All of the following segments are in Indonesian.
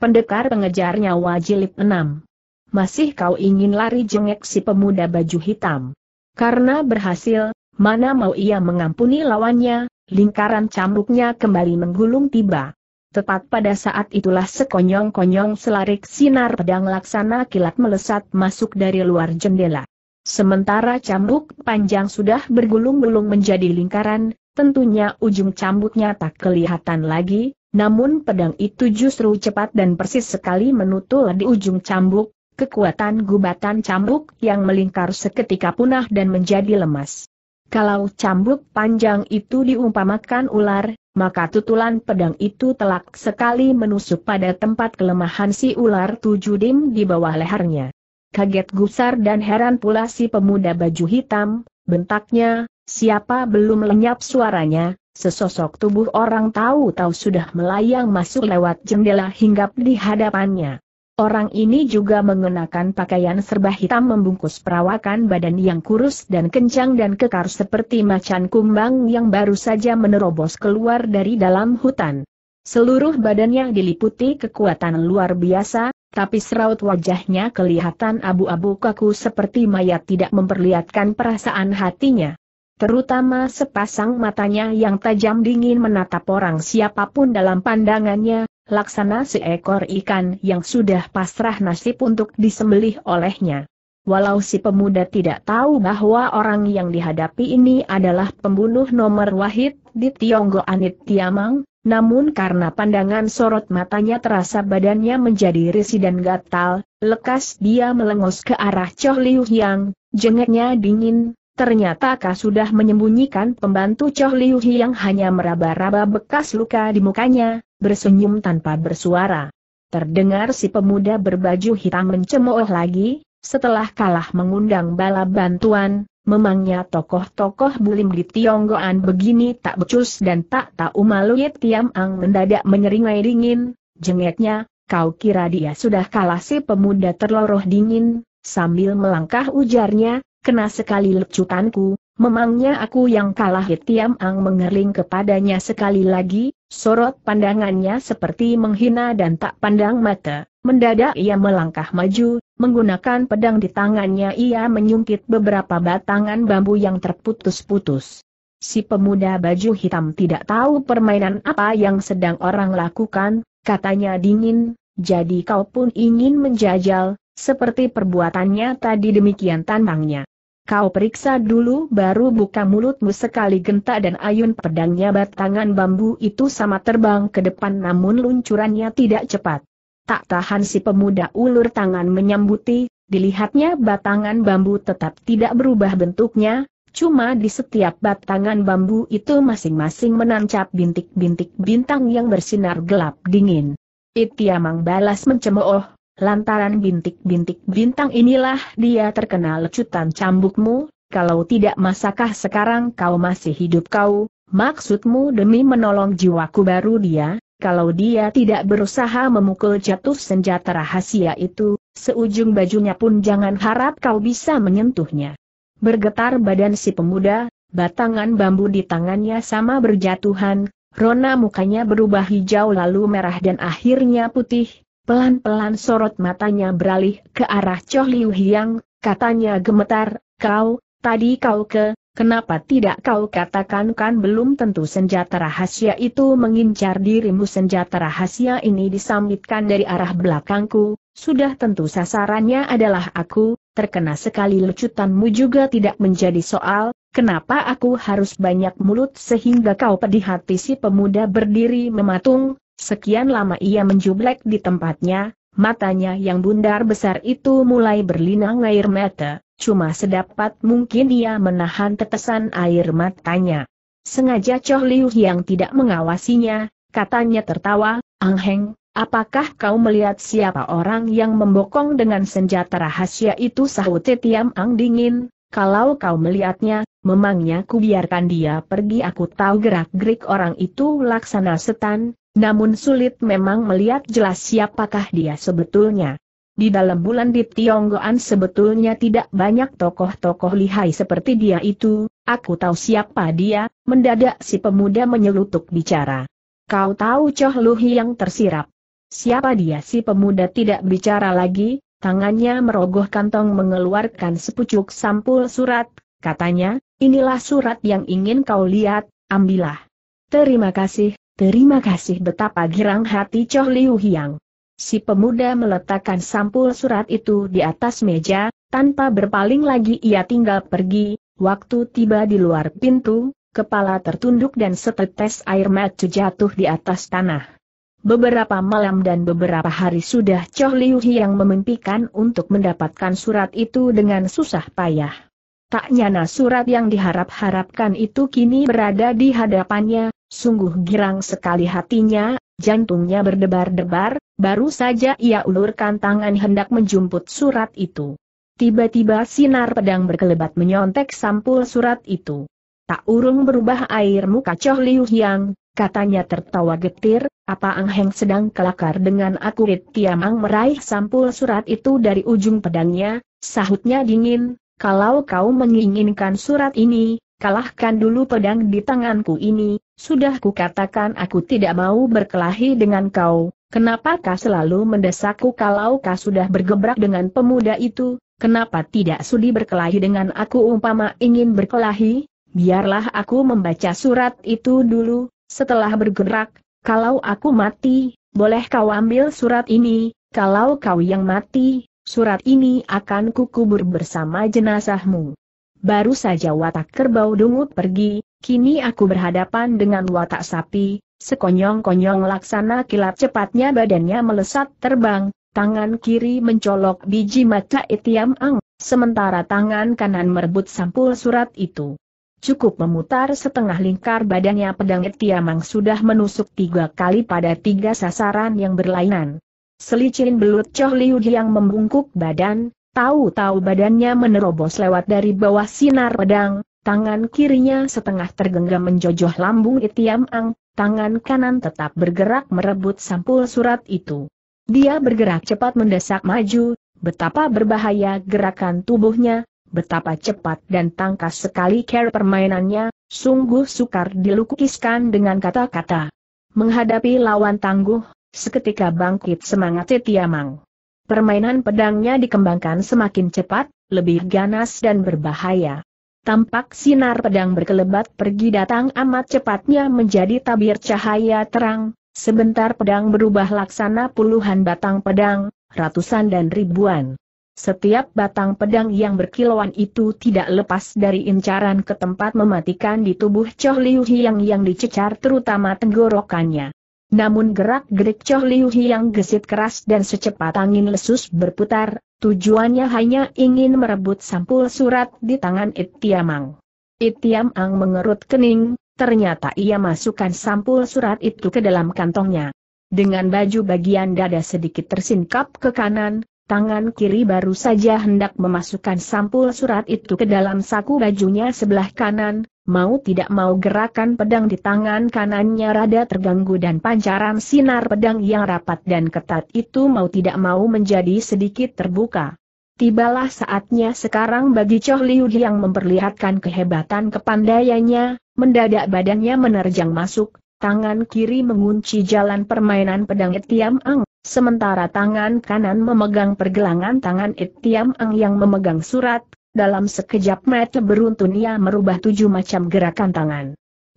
Pendekar pengejar nyawa enam. Masih kau ingin lari jengek si pemuda baju hitam. Karena berhasil, mana mau ia mengampuni lawannya, lingkaran cambuknya kembali menggulung tiba. Tepat pada saat itulah sekonyong-konyong selarik sinar pedang laksana kilat melesat masuk dari luar jendela. Sementara cambuk panjang sudah bergulung-gulung menjadi lingkaran, tentunya ujung cambuknya tak kelihatan lagi, namun pedang itu justru cepat dan persis sekali menutul di ujung cambuk, kekuatan gubatan cambuk yang melingkar seketika punah dan menjadi lemas. Kalau cambuk panjang itu diumpamakan ular, maka tutulan pedang itu telak sekali menusuk pada tempat kelemahan si ular tujuh dim di bawah lehernya. Kaget gusar dan heran pula si pemuda baju hitam, bentaknya, siapa belum lenyap suaranya, Sesosok tubuh orang tahu-tahu sudah melayang masuk lewat jendela hinggap di hadapannya. Orang ini juga mengenakan pakaian serba hitam membungkus perawakan badan yang kurus dan kencang dan kekar seperti macan kumbang yang baru saja menerobos keluar dari dalam hutan. Seluruh badannya diliputi kekuatan luar biasa, tapi seraut wajahnya kelihatan abu-abu kaku seperti mayat tidak memperlihatkan perasaan hatinya terutama sepasang matanya yang tajam dingin menatap orang siapapun dalam pandangannya, laksana seekor ikan yang sudah pasrah nasib untuk disembelih olehnya. Walau si pemuda tidak tahu bahwa orang yang dihadapi ini adalah pembunuh nomor wahid di Tionggo Anit Tiamang, namun karena pandangan sorot matanya terasa badannya menjadi risi dan gatal, lekas dia melengos ke arah Choh Liu Yang, jengeknya dingin, Ternyata kau sudah menyembunyikan pembantu Choh Liu Hi yang hanya meraba-raba bekas luka di mukanya, bersenyum tanpa bersuara. Terdengar si pemuda berbaju hitam mencemooh lagi, setelah kalah mengundang bala bantuan, memangnya tokoh-tokoh bulim di Tionggoan begini tak becus dan tak tahu malu ye Tiam Ang mendadak menyeringai dingin, jengeknya, kau kira dia sudah kalah si pemuda terloroh dingin, sambil melangkah ujarnya, Kena sekali lecutanku, memangnya aku yang kalah Hitiam Ang mengerling kepadanya sekali lagi, sorot pandangannya seperti menghina dan tak pandang mata. Mendadak ia melangkah maju, menggunakan pedang di tangannya ia menyungkit beberapa batangan bambu yang terputus-putus. Si pemuda baju hitam tidak tahu permainan apa yang sedang orang lakukan, katanya dingin, jadi kau pun ingin menjajal, seperti perbuatannya tadi demikian tantangnya. Kau periksa dulu baru buka mulutmu sekali genta dan ayun pedangnya batangan bambu itu sama terbang ke depan namun luncurannya tidak cepat. Tak tahan si pemuda ulur tangan menyambuti, dilihatnya batangan bambu tetap tidak berubah bentuknya, cuma di setiap batangan bambu itu masing-masing menancap bintik-bintik bintang yang bersinar gelap dingin. Itiamang balas mencemooh, Lantaran bintik-bintik bintang inilah dia terkena lecutan cambukmu, kalau tidak masakah sekarang kau masih hidup kau, maksudmu demi menolong jiwaku baru dia, kalau dia tidak berusaha memukul jatuh senjata rahasia itu, seujung bajunya pun jangan harap kau bisa menyentuhnya. Bergetar badan si pemuda, batangan bambu di tangannya sama berjatuhan, rona mukanya berubah hijau lalu merah dan akhirnya putih, Pelan-pelan sorot matanya beralih ke arah Choh Liu Hiang, katanya gemetar, kau, tadi kau ke, kenapa tidak kau katakan kan belum tentu senjata rahasia itu mengincar dirimu senjata rahasia ini disambitkan dari arah belakangku, sudah tentu sasarannya adalah aku, terkena sekali lecutanmu juga tidak menjadi soal, kenapa aku harus banyak mulut sehingga kau pedih hati si pemuda berdiri mematung, Sekian lama ia menjublek di tempatnya, matanya yang bundar besar itu mulai berlinang air mata, cuma sedapat mungkin ia menahan tetesan air matanya. Sengaja Choh Liu yang tidak mengawasinya, katanya tertawa, Ang Heng, apakah kau melihat siapa orang yang membokong dengan senjata rahasia itu sahut Tiam Ang dingin, kalau kau melihatnya, memangnya ku biarkan dia pergi aku tahu gerak-gerik orang itu laksana setan, namun sulit memang melihat jelas siapakah dia sebetulnya. Di dalam bulan di Tionggoan sebetulnya tidak banyak tokoh-tokoh lihai seperti dia itu, aku tahu siapa dia, mendadak si pemuda menyelutuk bicara. Kau tahu Choh Luhi yang tersirap. Siapa dia si pemuda tidak bicara lagi, tangannya merogoh kantong mengeluarkan sepucuk sampul surat, katanya, inilah surat yang ingin kau lihat, ambillah. Terima kasih, Terima kasih betapa girang hati Choh Liu Hiang. Si pemuda meletakkan sampul surat itu di atas meja, tanpa berpaling lagi ia tinggal pergi, waktu tiba di luar pintu, kepala tertunduk dan setetes air mata jatuh di atas tanah. Beberapa malam dan beberapa hari sudah Choh Liu Hiang memimpikan untuk mendapatkan surat itu dengan susah payah. Tak nyana surat yang diharap-harapkan itu kini berada di hadapannya, sungguh girang sekali hatinya, jantungnya berdebar-debar, baru saja ia ulurkan tangan hendak menjumput surat itu. Tiba-tiba sinar pedang berkelebat menyontek sampul surat itu. Tak urung berubah air muka Choh Liu Hyang, katanya tertawa getir, apa Ang Heng sedang kelakar dengan akurat Tiamang meraih sampul surat itu dari ujung pedangnya, sahutnya dingin, kalau kau menginginkan surat ini, kalahkan dulu pedang di tanganku ini, sudah kukatakan aku tidak mau berkelahi dengan kau, Kenapa kau selalu mendesakku kalau kau sudah bergebrak dengan pemuda itu? Kenapa tidak sudi berkelahi dengan aku umpama ingin berkelahi? Biarlah aku membaca surat itu dulu, setelah bergerak, kalau aku mati, boleh kau ambil surat ini, kalau kau yang mati, Surat ini akan kukubur bersama jenazahmu. Baru saja watak kerbau dungut pergi, kini aku berhadapan dengan watak sapi, sekonyong-konyong laksana kilat cepatnya badannya melesat terbang, tangan kiri mencolok biji mata itiam ang, sementara tangan kanan merebut sampul surat itu. Cukup memutar setengah lingkar badannya pedang etiamang sudah menusuk tiga kali pada tiga sasaran yang berlainan. Selicin belut Choh Liu yang membungkuk badan, tahu-tahu badannya menerobos lewat dari bawah sinar pedang, tangan kirinya setengah tergenggam menjojoh lambung Itiam Ang, tangan kanan tetap bergerak merebut sampul surat itu. Dia bergerak cepat mendesak maju, betapa berbahaya gerakan tubuhnya, betapa cepat dan tangkas sekali care permainannya, sungguh sukar dilukiskan dengan kata-kata. Menghadapi lawan tangguh, Seketika bangkit semangat Titiamang. Permainan pedangnya dikembangkan semakin cepat, lebih ganas dan berbahaya. Tampak sinar pedang berkelebat pergi datang amat cepatnya menjadi tabir cahaya terang, sebentar pedang berubah laksana puluhan batang pedang, ratusan dan ribuan. Setiap batang pedang yang berkilauan itu tidak lepas dari incaran ke tempat mematikan di tubuh Choh Liu Hiang yang dicecar terutama tenggorokannya. Namun gerak-gerik Choh Liu yang gesit keras dan secepat angin lesus berputar, tujuannya hanya ingin merebut sampul surat di tangan Ittiamang. Ittiamang mengerut kening, ternyata ia masukkan sampul surat itu ke dalam kantongnya. Dengan baju bagian dada sedikit tersingkap ke kanan, tangan kiri baru saja hendak memasukkan sampul surat itu ke dalam saku bajunya sebelah kanan, mau tidak mau gerakan pedang di tangan kanannya rada terganggu dan pancaran sinar pedang yang rapat dan ketat itu mau tidak mau menjadi sedikit terbuka. Tibalah saatnya sekarang bagi Choh Liu yang memperlihatkan kehebatan kepandaiannya, mendadak badannya menerjang masuk, tangan kiri mengunci jalan permainan pedang Etiam Ang, sementara tangan kanan memegang pergelangan tangan Etiam Ang yang memegang surat, dalam sekejap mata beruntun ia merubah tujuh macam gerakan tangan.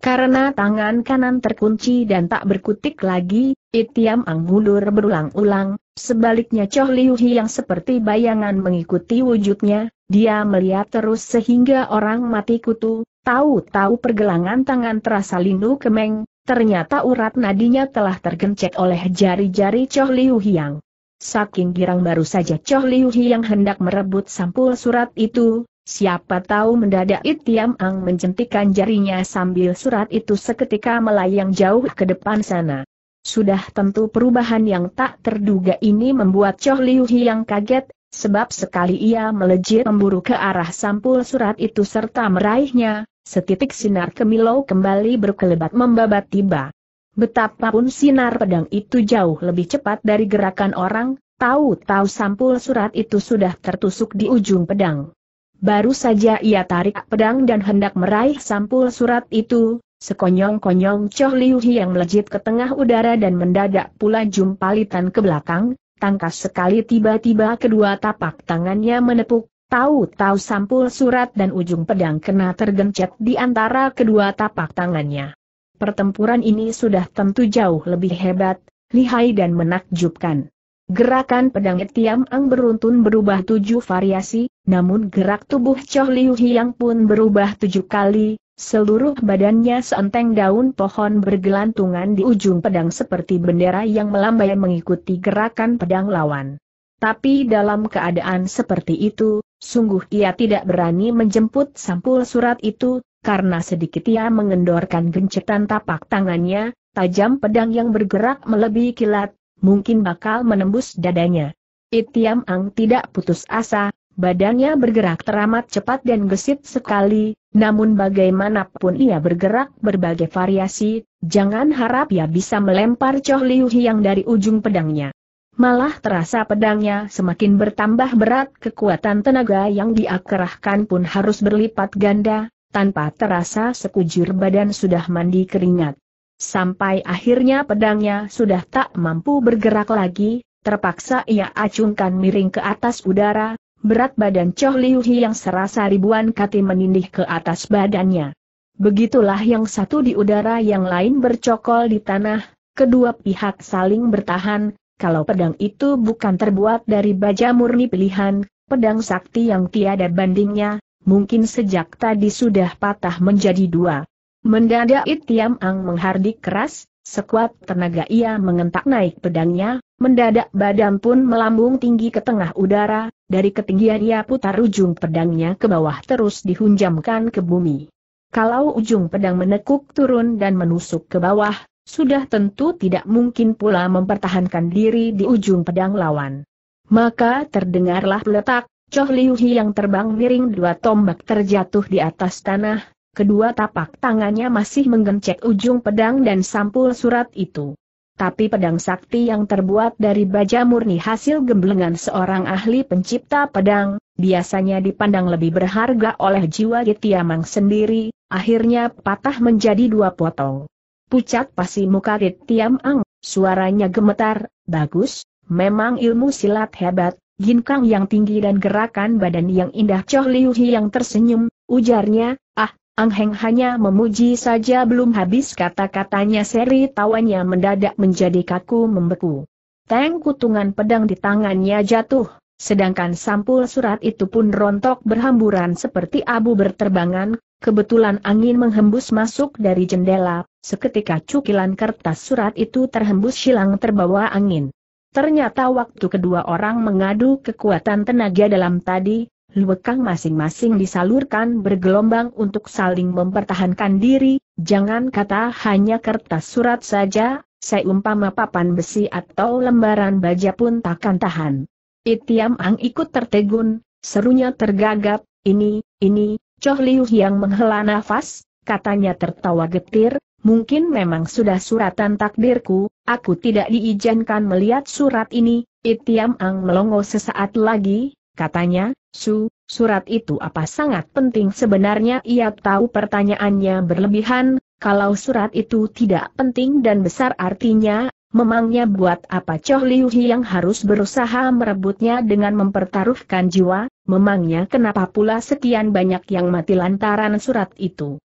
Karena tangan kanan terkunci dan tak berkutik lagi, Itiam Ang mundur berulang-ulang, sebaliknya Choh Liu Hi yang seperti bayangan mengikuti wujudnya, dia melihat terus sehingga orang mati kutu, tahu-tahu pergelangan tangan terasa lindu kemeng, ternyata urat nadinya telah tergencet oleh jari-jari Choh Liu yang Saking girang baru saja Choh Liu yang hendak merebut sampul surat itu, siapa tahu mendadak It Ang menjentikan jarinya sambil surat itu seketika melayang jauh ke depan sana. Sudah tentu perubahan yang tak terduga ini membuat Choh Liu yang kaget, sebab sekali ia melejit memburu ke arah sampul surat itu serta meraihnya, setitik sinar kemilau kembali berkelebat membabat tiba. Betapapun sinar pedang itu jauh lebih cepat dari gerakan orang, tahu-tahu sampul surat itu sudah tertusuk di ujung pedang. Baru saja ia tarik pedang dan hendak meraih sampul surat itu, sekonyong-konyong Choh Liu yang melejit ke tengah udara dan mendadak pula jumpalitan ke belakang, tangkas sekali tiba-tiba kedua tapak tangannya menepuk, tahu-tahu sampul surat dan ujung pedang kena tergencet di antara kedua tapak tangannya pertempuran ini sudah tentu jauh lebih hebat, lihai dan menakjubkan. Gerakan pedang Tiam Ang beruntun berubah tujuh variasi, namun gerak tubuh Choh Liu Hiang pun berubah tujuh kali, seluruh badannya seenteng daun pohon bergelantungan di ujung pedang seperti bendera yang melambai mengikuti gerakan pedang lawan. Tapi dalam keadaan seperti itu, sungguh ia tidak berani menjemput sampul surat itu, karena sedikit ia mengendorkan gencetan tapak tangannya, tajam pedang yang bergerak melebihi kilat, mungkin bakal menembus dadanya. Itiam Ang tidak putus asa, badannya bergerak teramat cepat dan gesit sekali, namun bagaimanapun ia bergerak berbagai variasi, jangan harap ia bisa melempar Choh Liu Hiang dari ujung pedangnya. Malah terasa pedangnya semakin bertambah berat kekuatan tenaga yang diakerahkan pun harus berlipat ganda, tanpa terasa sekujur badan sudah mandi keringat. Sampai akhirnya pedangnya sudah tak mampu bergerak lagi, terpaksa ia acungkan miring ke atas udara, berat badan Choh Liu Hi yang serasa ribuan kati menindih ke atas badannya. Begitulah yang satu di udara yang lain bercokol di tanah, kedua pihak saling bertahan, kalau pedang itu bukan terbuat dari baja murni pilihan, pedang sakti yang tiada bandingnya, mungkin sejak tadi sudah patah menjadi dua. Mendadak Itiam Ang menghardik keras, sekuat tenaga ia mengentak naik pedangnya, mendadak badan pun melambung tinggi ke tengah udara, dari ketinggian ia putar ujung pedangnya ke bawah terus dihunjamkan ke bumi. Kalau ujung pedang menekuk turun dan menusuk ke bawah, sudah tentu tidak mungkin pula mempertahankan diri di ujung pedang lawan. Maka terdengarlah peletak, Choh Liu yang terbang miring dua tombak terjatuh di atas tanah, kedua tapak tangannya masih menggencet ujung pedang dan sampul surat itu. Tapi pedang sakti yang terbuat dari baja murni hasil gemblengan seorang ahli pencipta pedang, biasanya dipandang lebih berharga oleh jiwa Getiamang sendiri, akhirnya patah menjadi dua potong. Pucat pasi muka Getiamang. suaranya gemetar, bagus, memang ilmu silat hebat, ginkang yang tinggi dan gerakan badan yang indah Choh Liu yang tersenyum, ujarnya, ah, Ang Heng hanya memuji saja belum habis kata-katanya seri tawanya mendadak menjadi kaku membeku. Teng kutungan pedang di tangannya jatuh, sedangkan sampul surat itu pun rontok berhamburan seperti abu berterbangan, kebetulan angin menghembus masuk dari jendela, seketika cukilan kertas surat itu terhembus silang terbawa angin. Ternyata waktu kedua orang mengadu kekuatan tenaga dalam tadi, lekang masing-masing disalurkan bergelombang untuk saling mempertahankan diri, jangan kata hanya kertas surat saja, saya umpama papan besi atau lembaran baja pun takkan tahan. Itiam Ang ikut tertegun, serunya tergagap, ini, ini, Choh Liu yang menghela nafas, katanya tertawa getir, mungkin memang sudah suratan takdirku, aku tidak diizinkan melihat surat ini, Itiam Ang melongo sesaat lagi, katanya, Su, surat itu apa sangat penting sebenarnya ia tahu pertanyaannya berlebihan, kalau surat itu tidak penting dan besar artinya, memangnya buat apa Choh Liu yang harus berusaha merebutnya dengan mempertaruhkan jiwa, memangnya kenapa pula sekian banyak yang mati lantaran surat itu.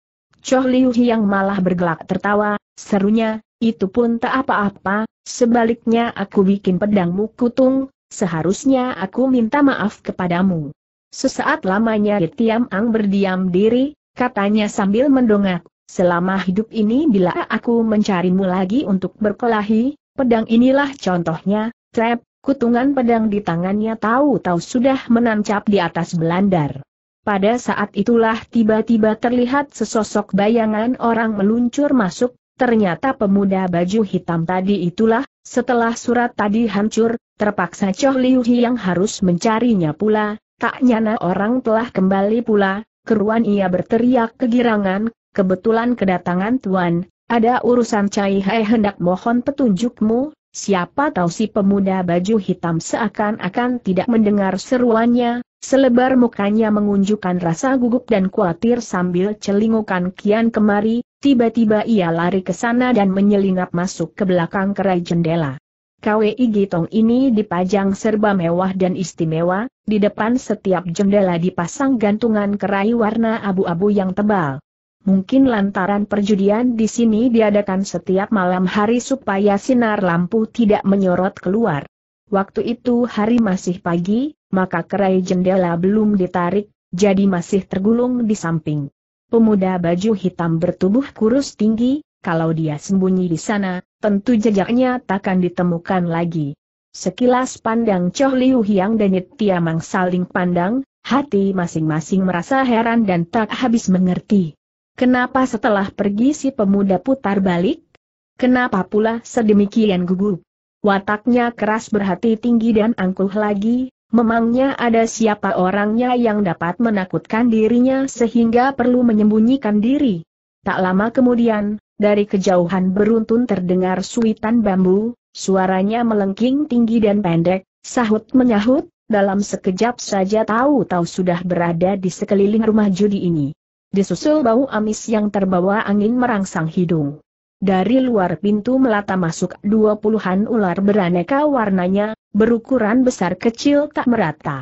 Choh Liu Hiang malah bergelak tertawa, serunya, itu pun tak apa-apa, sebaliknya aku bikin pedangmu kutung, seharusnya aku minta maaf kepadamu. Sesaat lamanya Tiam Ang berdiam diri, katanya sambil mendongak, selama hidup ini bila aku mencarimu lagi untuk berkelahi, pedang inilah contohnya, trap, kutungan pedang di tangannya tahu-tahu sudah menancap di atas belandar. Pada saat itulah tiba-tiba terlihat sesosok bayangan orang meluncur masuk, ternyata pemuda baju hitam tadi itulah, setelah surat tadi hancur, terpaksa Choh Liu yang harus mencarinya pula, tak nyana orang telah kembali pula, keruan ia berteriak kegirangan, kebetulan kedatangan Tuan, ada urusan Cai Hai hendak mohon petunjukmu, siapa tahu si pemuda baju hitam seakan-akan tidak mendengar seruannya, Selebar mukanya mengunjukkan rasa gugup dan khawatir sambil celingukan kian kemari, tiba-tiba ia lari ke sana dan menyelinap masuk ke belakang kerai jendela. KWI Gitong ini dipajang serba mewah dan istimewa, di depan setiap jendela dipasang gantungan kerai warna abu-abu yang tebal. Mungkin lantaran perjudian di sini diadakan setiap malam hari supaya sinar lampu tidak menyorot keluar. Waktu itu hari masih pagi, maka kerai jendela belum ditarik, jadi masih tergulung di samping. Pemuda baju hitam bertubuh kurus tinggi, kalau dia sembunyi di sana, tentu jejaknya takkan ditemukan lagi. Sekilas pandang Choh Liu Hiang dan Tia Mang saling pandang, hati masing-masing merasa heran dan tak habis mengerti. Kenapa setelah pergi si pemuda putar balik? Kenapa pula sedemikian gugup? Wataknya keras berhati tinggi dan angkuh lagi, Memangnya ada siapa orangnya yang dapat menakutkan dirinya sehingga perlu menyembunyikan diri? Tak lama kemudian, dari kejauhan beruntun terdengar suitan bambu, suaranya melengking tinggi dan pendek, sahut menyahut, dalam sekejap saja tahu-tahu sudah berada di sekeliling rumah judi ini. Disusul bau amis yang terbawa angin merangsang hidung. Dari luar pintu melata masuk dua puluhan ular beraneka warnanya, berukuran besar kecil tak merata.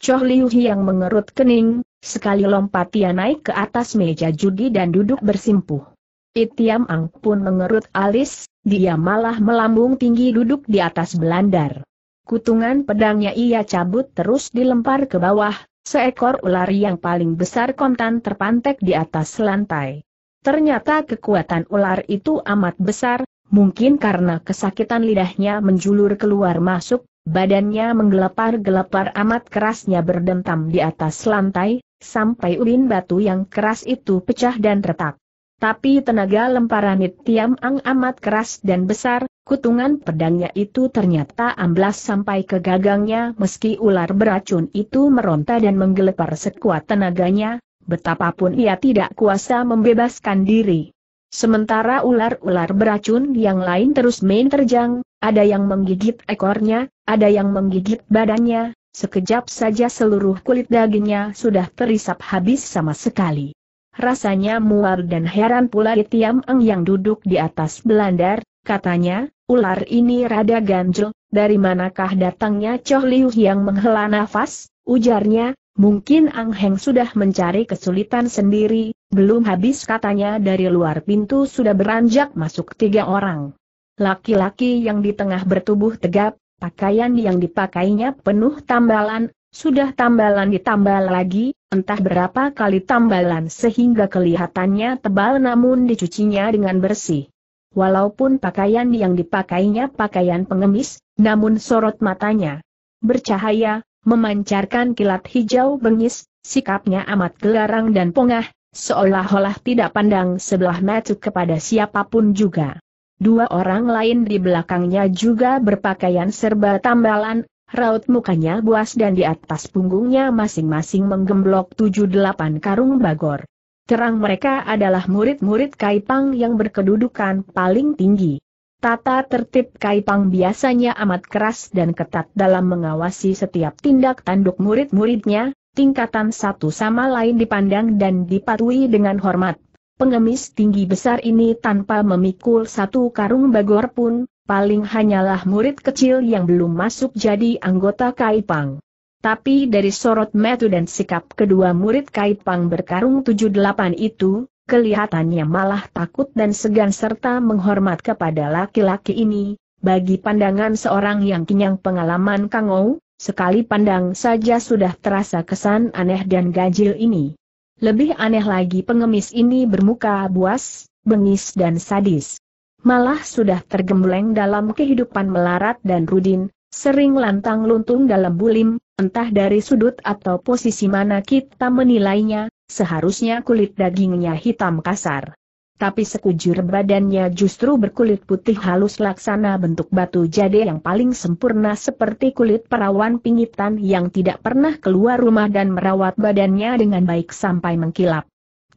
Choh Liu yang mengerut kening, sekali lompat ia naik ke atas meja judi dan duduk bersimpuh. Itiam Ang pun mengerut alis, dia malah melambung tinggi duduk di atas belandar. Kutungan pedangnya ia cabut terus dilempar ke bawah, seekor ular yang paling besar kontan terpantek di atas lantai. Ternyata kekuatan ular itu amat besar, mungkin karena kesakitan lidahnya menjulur keluar masuk, badannya menggelepar-gelepar amat kerasnya berdentam di atas lantai, sampai ulin batu yang keras itu pecah dan retak. Tapi tenaga lemparan Tiam Ang amat keras dan besar, kutungan pedangnya itu ternyata amblas sampai ke gagangnya meski ular beracun itu meronta dan menggelepar sekuat tenaganya, betapapun ia tidak kuasa membebaskan diri. Sementara ular-ular beracun yang lain terus main terjang, ada yang menggigit ekornya, ada yang menggigit badannya, sekejap saja seluruh kulit dagingnya sudah terisap habis sama sekali. Rasanya mual dan heran pula Itiam Eng yang duduk di atas belandar, katanya, ular ini rada ganjel, dari manakah datangnya Choh Liu yang menghela nafas, ujarnya, Mungkin Ang Heng sudah mencari kesulitan sendiri, belum habis katanya dari luar pintu sudah beranjak masuk tiga orang. Laki-laki yang di tengah bertubuh tegap, pakaian yang dipakainya penuh tambalan, sudah tambalan ditambal lagi, entah berapa kali tambalan sehingga kelihatannya tebal namun dicucinya dengan bersih. Walaupun pakaian yang dipakainya pakaian pengemis, namun sorot matanya bercahaya, Memancarkan kilat hijau bengis, sikapnya amat gelarang dan pongah, seolah-olah tidak pandang sebelah mata kepada siapapun juga. Dua orang lain di belakangnya juga berpakaian serba tambalan, raut mukanya buas dan di atas punggungnya masing-masing menggemblok tujuh delapan karung bagor. Terang mereka adalah murid-murid Kaipang yang berkedudukan paling tinggi. Tata tertib Kaipang biasanya amat keras dan ketat dalam mengawasi setiap tindak tanduk murid-muridnya, tingkatan satu sama lain dipandang dan dipatuhi dengan hormat. Pengemis tinggi besar ini tanpa memikul satu karung bagor pun, paling hanyalah murid kecil yang belum masuk jadi anggota Kaipang. Tapi dari sorot metu dan sikap kedua murid Kaipang berkarung 78 itu, kelihatannya malah takut dan segan serta menghormat kepada laki-laki ini, bagi pandangan seorang yang kenyang pengalaman Kang Ou, sekali pandang saja sudah terasa kesan aneh dan ganjil ini. Lebih aneh lagi pengemis ini bermuka buas, bengis dan sadis. Malah sudah tergembleng dalam kehidupan melarat dan rudin, sering lantang luntung dalam bulim, entah dari sudut atau posisi mana kita menilainya, Seharusnya kulit dagingnya hitam kasar. Tapi sekujur badannya justru berkulit putih halus laksana bentuk batu jade yang paling sempurna seperti kulit perawan pingitan yang tidak pernah keluar rumah dan merawat badannya dengan baik sampai mengkilap.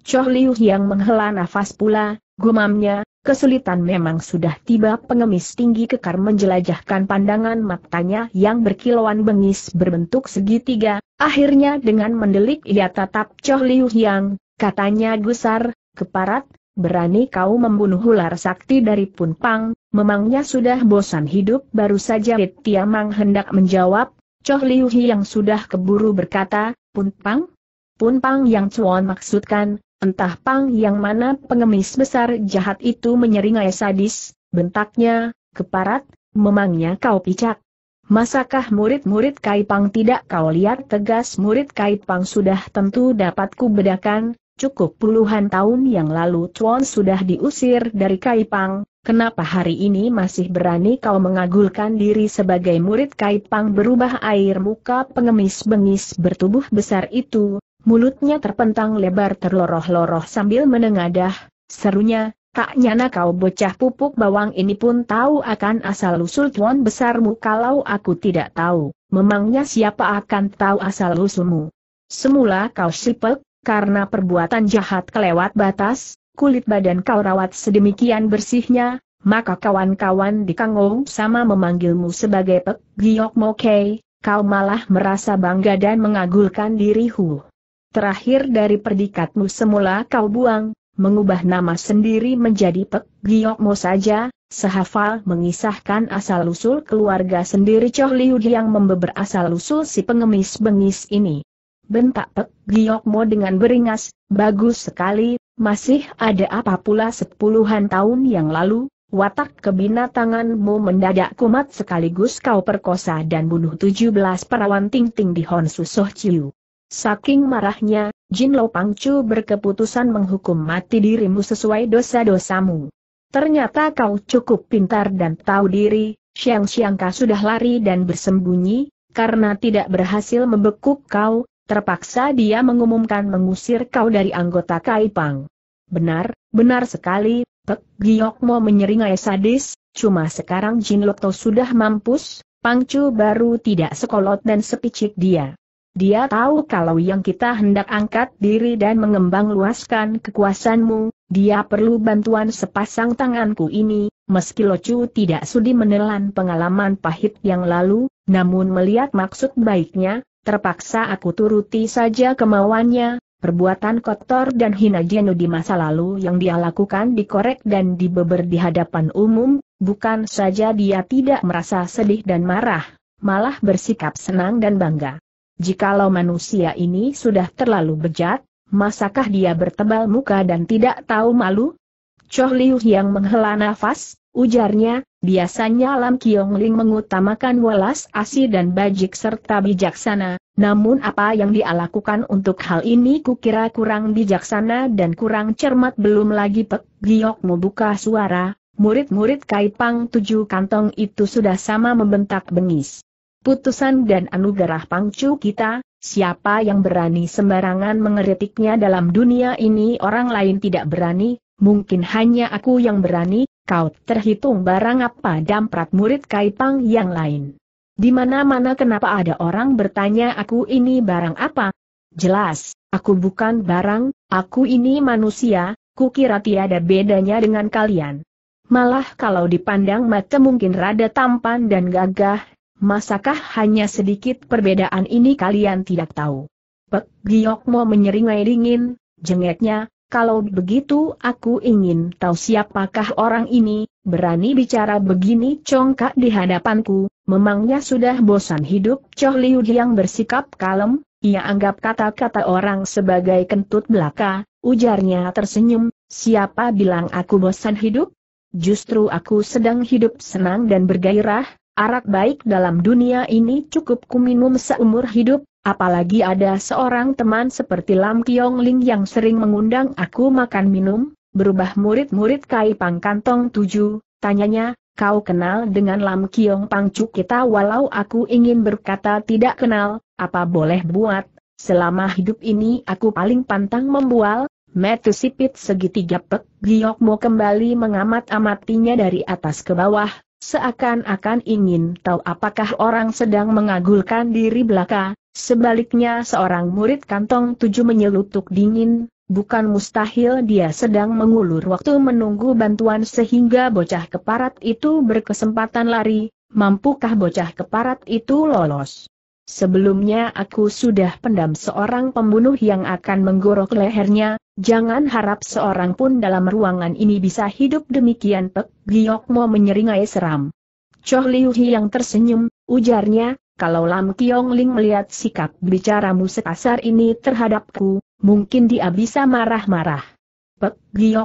Choh Liu yang menghela nafas pula, gumamnya, Kesulitan memang sudah tiba pengemis tinggi kekar menjelajahkan pandangan matanya yang berkilauan bengis berbentuk segitiga, akhirnya dengan mendelik ia tatap Choh Liu Yang, katanya gusar, keparat, berani kau membunuh ular sakti dari Pun Pang? memangnya sudah bosan hidup baru saja Tiamang hendak menjawab, Choh Liu Yang sudah keburu berkata, Pun Pang? Pun Pang yang Cuan maksudkan, Entah pang yang mana pengemis besar jahat itu menyeringai sadis, bentaknya, keparat, memangnya kau picak. Masakah murid-murid Kaipang tidak kau lihat tegas murid Kaipang sudah tentu dapat kubedakan, cukup puluhan tahun yang lalu Chuan sudah diusir dari Kaipang, kenapa hari ini masih berani kau mengagulkan diri sebagai murid Kaipang berubah air muka pengemis bengis bertubuh besar itu, mulutnya terpentang lebar terloroh-loroh sambil menengadah, serunya, tak nyana kau bocah pupuk bawang ini pun tahu akan asal-usul tuan besarmu kalau aku tidak tahu, memangnya siapa akan tahu asal-usulmu. Semula kau sipek, karena perbuatan jahat kelewat batas, kulit badan kau rawat sedemikian bersihnya, maka kawan-kawan di Kangong sama memanggilmu sebagai Pek Giok Mokei, kau malah merasa bangga dan mengagulkan diri huh. Terakhir dari perdikatmu semula kau buang, mengubah nama sendiri menjadi Pek Giokmo saja, sehafal mengisahkan asal-usul keluarga sendiri Choh Liu yang membeber asal-usul si pengemis bengis ini. Bentak Pek Giokmo dengan beringas, bagus sekali, masih ada apa pula sepuluhan tahun yang lalu, watak kebinatanganmu mendadak kumat sekaligus kau perkosa dan bunuh 17 perawan ting-ting di Honsu Soh Chiu. Saking marahnya, Jin Lo Pangcu berkeputusan menghukum mati dirimu sesuai dosa-dosamu. Ternyata kau cukup pintar dan tahu diri, siang-siang kau sudah lari dan bersembunyi, karena tidak berhasil membekuk kau, terpaksa dia mengumumkan mengusir kau dari anggota Kaipang. Benar, benar sekali, Pek Mo menyeringai sadis, cuma sekarang Jin Lokto sudah mampus, Pangcu baru tidak sekolot dan sepicik dia. Dia tahu kalau yang kita hendak angkat diri dan mengembang luaskan kekuasaanmu, dia perlu bantuan sepasang tanganku ini, meski Locu tidak sudi menelan pengalaman pahit yang lalu, namun melihat maksud baiknya, terpaksa aku turuti saja kemauannya, perbuatan kotor dan hina jenuh di masa lalu yang dia lakukan dikorek dan dibeber di hadapan umum, bukan saja dia tidak merasa sedih dan marah, malah bersikap senang dan bangga jikalau manusia ini sudah terlalu bejat, masakah dia bertebal muka dan tidak tahu malu? Choh Liu yang menghela nafas, ujarnya, biasanya Lam Kiong Ling mengutamakan welas asih dan bajik serta bijaksana, namun apa yang dia lakukan untuk hal ini kukira kurang bijaksana dan kurang cermat belum lagi Pek Giok membuka suara, murid-murid Kaipang tujuh kantong itu sudah sama membentak bengis putusan dan anugerah pangcu kita, siapa yang berani sembarangan mengeritiknya dalam dunia ini orang lain tidak berani, mungkin hanya aku yang berani, kau terhitung barang apa damprat murid Kaipang yang lain. Di mana-mana kenapa ada orang bertanya aku ini barang apa? Jelas, aku bukan barang, aku ini manusia, kukira tiada bedanya dengan kalian. Malah kalau dipandang mata mungkin rada tampan dan gagah, Masakah hanya sedikit perbedaan ini kalian tidak tahu? Pek mau menyeringai dingin, jengeknya, kalau begitu aku ingin tahu siapakah orang ini, berani bicara begini congkak di hadapanku, memangnya sudah bosan hidup Choh Liu yang bersikap kalem, ia anggap kata-kata orang sebagai kentut belaka, ujarnya tersenyum, siapa bilang aku bosan hidup? Justru aku sedang hidup senang dan bergairah, Arak baik dalam dunia ini cukup kuminum seumur hidup, apalagi ada seorang teman seperti Lam Kiong Ling yang sering mengundang aku makan minum, berubah murid-murid Kai Pang Kantong tujuh, tanyanya, kau kenal dengan Lam Kiong Pangcuk kita walau aku ingin berkata tidak kenal, apa boleh buat, selama hidup ini aku paling pantang membual, Metu sipit segitiga pek, mau kembali mengamat-amatinya dari atas ke bawah, Seakan-akan ingin tahu apakah orang sedang mengagulkan diri belaka, sebaliknya seorang murid kantong tujuh menyelutuk dingin, bukan mustahil dia sedang mengulur waktu menunggu bantuan sehingga bocah keparat itu berkesempatan lari, mampukah bocah keparat itu lolos? Sebelumnya aku sudah pendam seorang pembunuh yang akan menggorok lehernya, Jangan harap seorang pun dalam ruangan ini bisa hidup demikian Pek mau menyeringai seram. Choh Liu yang tersenyum, ujarnya, kalau Lam Kiong Ling melihat sikap bicaramu sekasar ini terhadapku, mungkin dia bisa marah-marah. Pek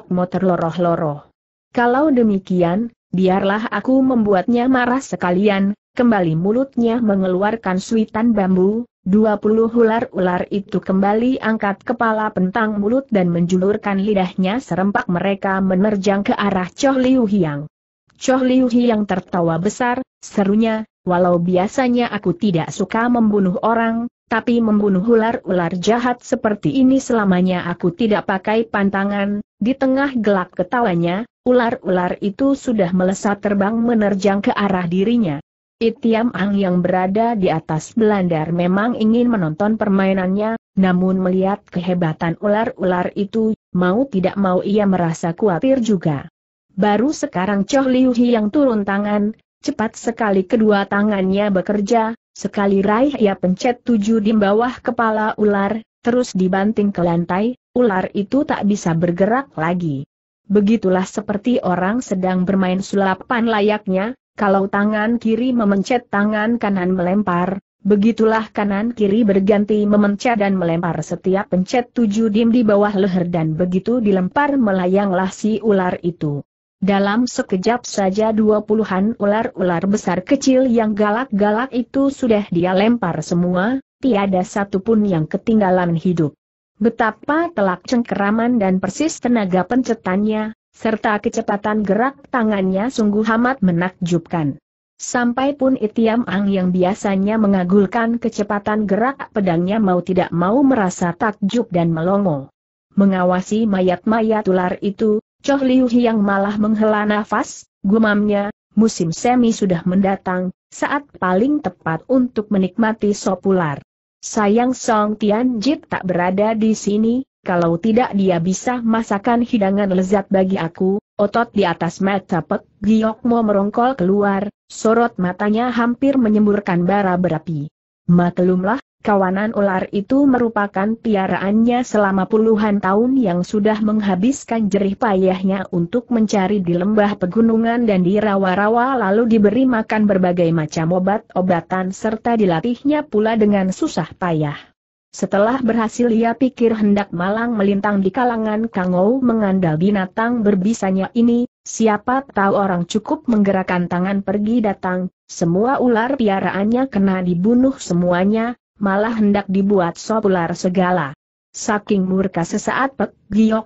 mau terloroh-loroh. Kalau demikian, biarlah aku membuatnya marah sekalian, kembali mulutnya mengeluarkan suitan bambu, Dua puluh ular-ular itu kembali angkat kepala pentang mulut dan menjulurkan lidahnya serempak mereka menerjang ke arah Choh Liu Hiang. Choh Liu Hiang tertawa besar, serunya, walau biasanya aku tidak suka membunuh orang, tapi membunuh ular-ular jahat seperti ini selamanya aku tidak pakai pantangan, di tengah gelak ketawanya, ular-ular itu sudah melesat terbang menerjang ke arah dirinya. Itiam Ang yang berada di atas belandar memang ingin menonton permainannya, namun melihat kehebatan ular-ular itu, mau tidak mau ia merasa khawatir juga. Baru sekarang Choh Liu Hi yang turun tangan, cepat sekali kedua tangannya bekerja, sekali raih ia pencet tujuh di bawah kepala ular, terus dibanting ke lantai, ular itu tak bisa bergerak lagi. Begitulah seperti orang sedang bermain sulapan layaknya, kalau tangan kiri memencet tangan kanan melempar, begitulah kanan kiri berganti memencet dan melempar setiap pencet tujuh dim di bawah leher dan begitu dilempar melayanglah si ular itu. Dalam sekejap saja dua puluhan ular-ular besar kecil yang galak-galak itu sudah dia lempar semua, tiada satupun yang ketinggalan hidup. Betapa telak cengkeraman dan persis tenaga pencetannya, serta kecepatan gerak tangannya sungguh amat menakjubkan. Sampai pun Itiam Ang yang biasanya mengagulkan kecepatan gerak pedangnya mau tidak mau merasa takjub dan melongo. Mengawasi mayat-mayat ular itu, Choh Liu Hiang malah menghela nafas, gumamnya, musim semi sudah mendatang, saat paling tepat untuk menikmati sop ular. Sayang Song Tianjit tak berada di sini, kalau tidak dia bisa masakan hidangan lezat bagi aku, otot di atas mata Pek mau merongkol keluar, sorot matanya hampir menyemburkan bara berapi. Maklumlah, kawanan ular itu merupakan piaraannya selama puluhan tahun yang sudah menghabiskan jerih payahnya untuk mencari di lembah pegunungan dan di rawa-rawa lalu diberi makan berbagai macam obat-obatan serta dilatihnya pula dengan susah payah. Setelah berhasil ia pikir hendak malang melintang di kalangan Kangou mengandal binatang berbisanya ini, siapa tahu orang cukup menggerakkan tangan pergi datang, semua ular piaraannya kena dibunuh semuanya, malah hendak dibuat sop ular segala. Saking murka sesaat Pek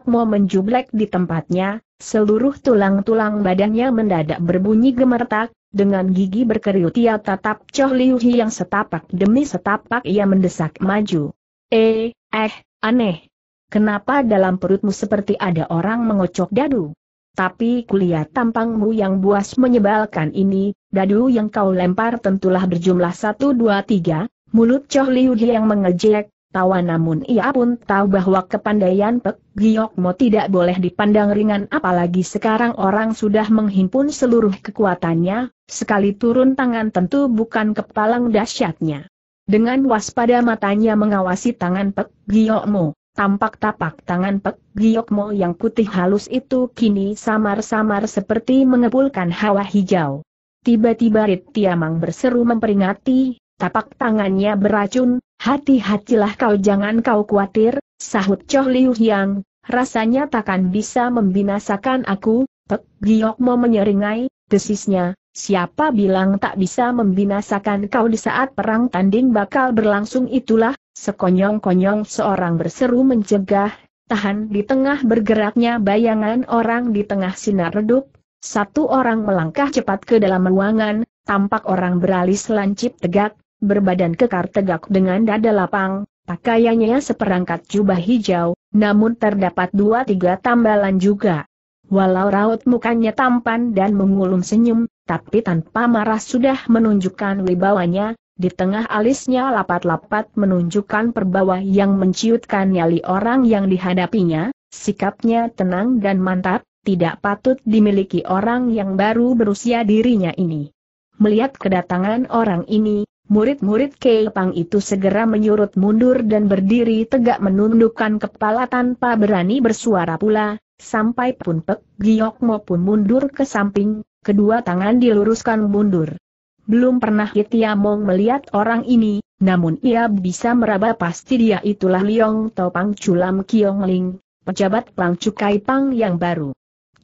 mau menjublek di tempatnya, seluruh tulang-tulang badannya mendadak berbunyi gemertak, dengan gigi berkeriut ia tatap Choh Liu Hi yang setapak demi setapak ia mendesak maju. Eh, eh, aneh. Kenapa dalam perutmu seperti ada orang mengocok dadu? Tapi kulihat tampangmu yang buas menyebalkan ini, dadu yang kau lempar tentulah berjumlah satu dua tiga, mulut Choh Liu yang mengejek, tawa namun ia pun tahu bahwa kepandaian Pek Giokmo tidak boleh dipandang ringan apalagi sekarang orang sudah menghimpun seluruh kekuatannya, sekali turun tangan tentu bukan kepalang dahsyatnya. Dengan waspada matanya mengawasi tangan Pek Giokmo, tampak tapak tangan Pek Giokmo yang putih halus itu kini samar-samar seperti mengepulkan hawa hijau. Tiba-tiba Rit Tiamang berseru memperingati, tapak tangannya beracun, hati-hatilah kau jangan kau khawatir, sahut Choh Liu Hyang, rasanya takkan bisa membinasakan aku, Pek Giokmo menyeringai, desisnya, Siapa bilang tak bisa membinasakan kau di saat perang tanding bakal berlangsung itulah, sekonyong-konyong seorang berseru mencegah, tahan di tengah bergeraknya bayangan orang di tengah sinar redup, satu orang melangkah cepat ke dalam ruangan, tampak orang beralis lancip tegak, berbadan kekar tegak dengan dada lapang, pakaiannya seperangkat jubah hijau, namun terdapat dua tiga tambalan juga. Walau raut mukanya tampan dan mengulum senyum, tapi tanpa marah sudah menunjukkan wibawanya, di tengah alisnya lapat-lapat menunjukkan perbawa yang menciutkan nyali orang yang dihadapinya, sikapnya tenang dan mantap, tidak patut dimiliki orang yang baru berusia dirinya ini. Melihat kedatangan orang ini, murid-murid Keipang itu segera menyurut mundur dan berdiri tegak menundukkan kepala tanpa berani bersuara pula, sampai pun Pek Giok maupun mundur ke samping, kedua tangan diluruskan mundur. Belum pernah mong melihat orang ini, namun ia bisa meraba pasti dia itulah Liong Topang Culam Kiong Ling, pejabat Pang Cukai Pang yang baru.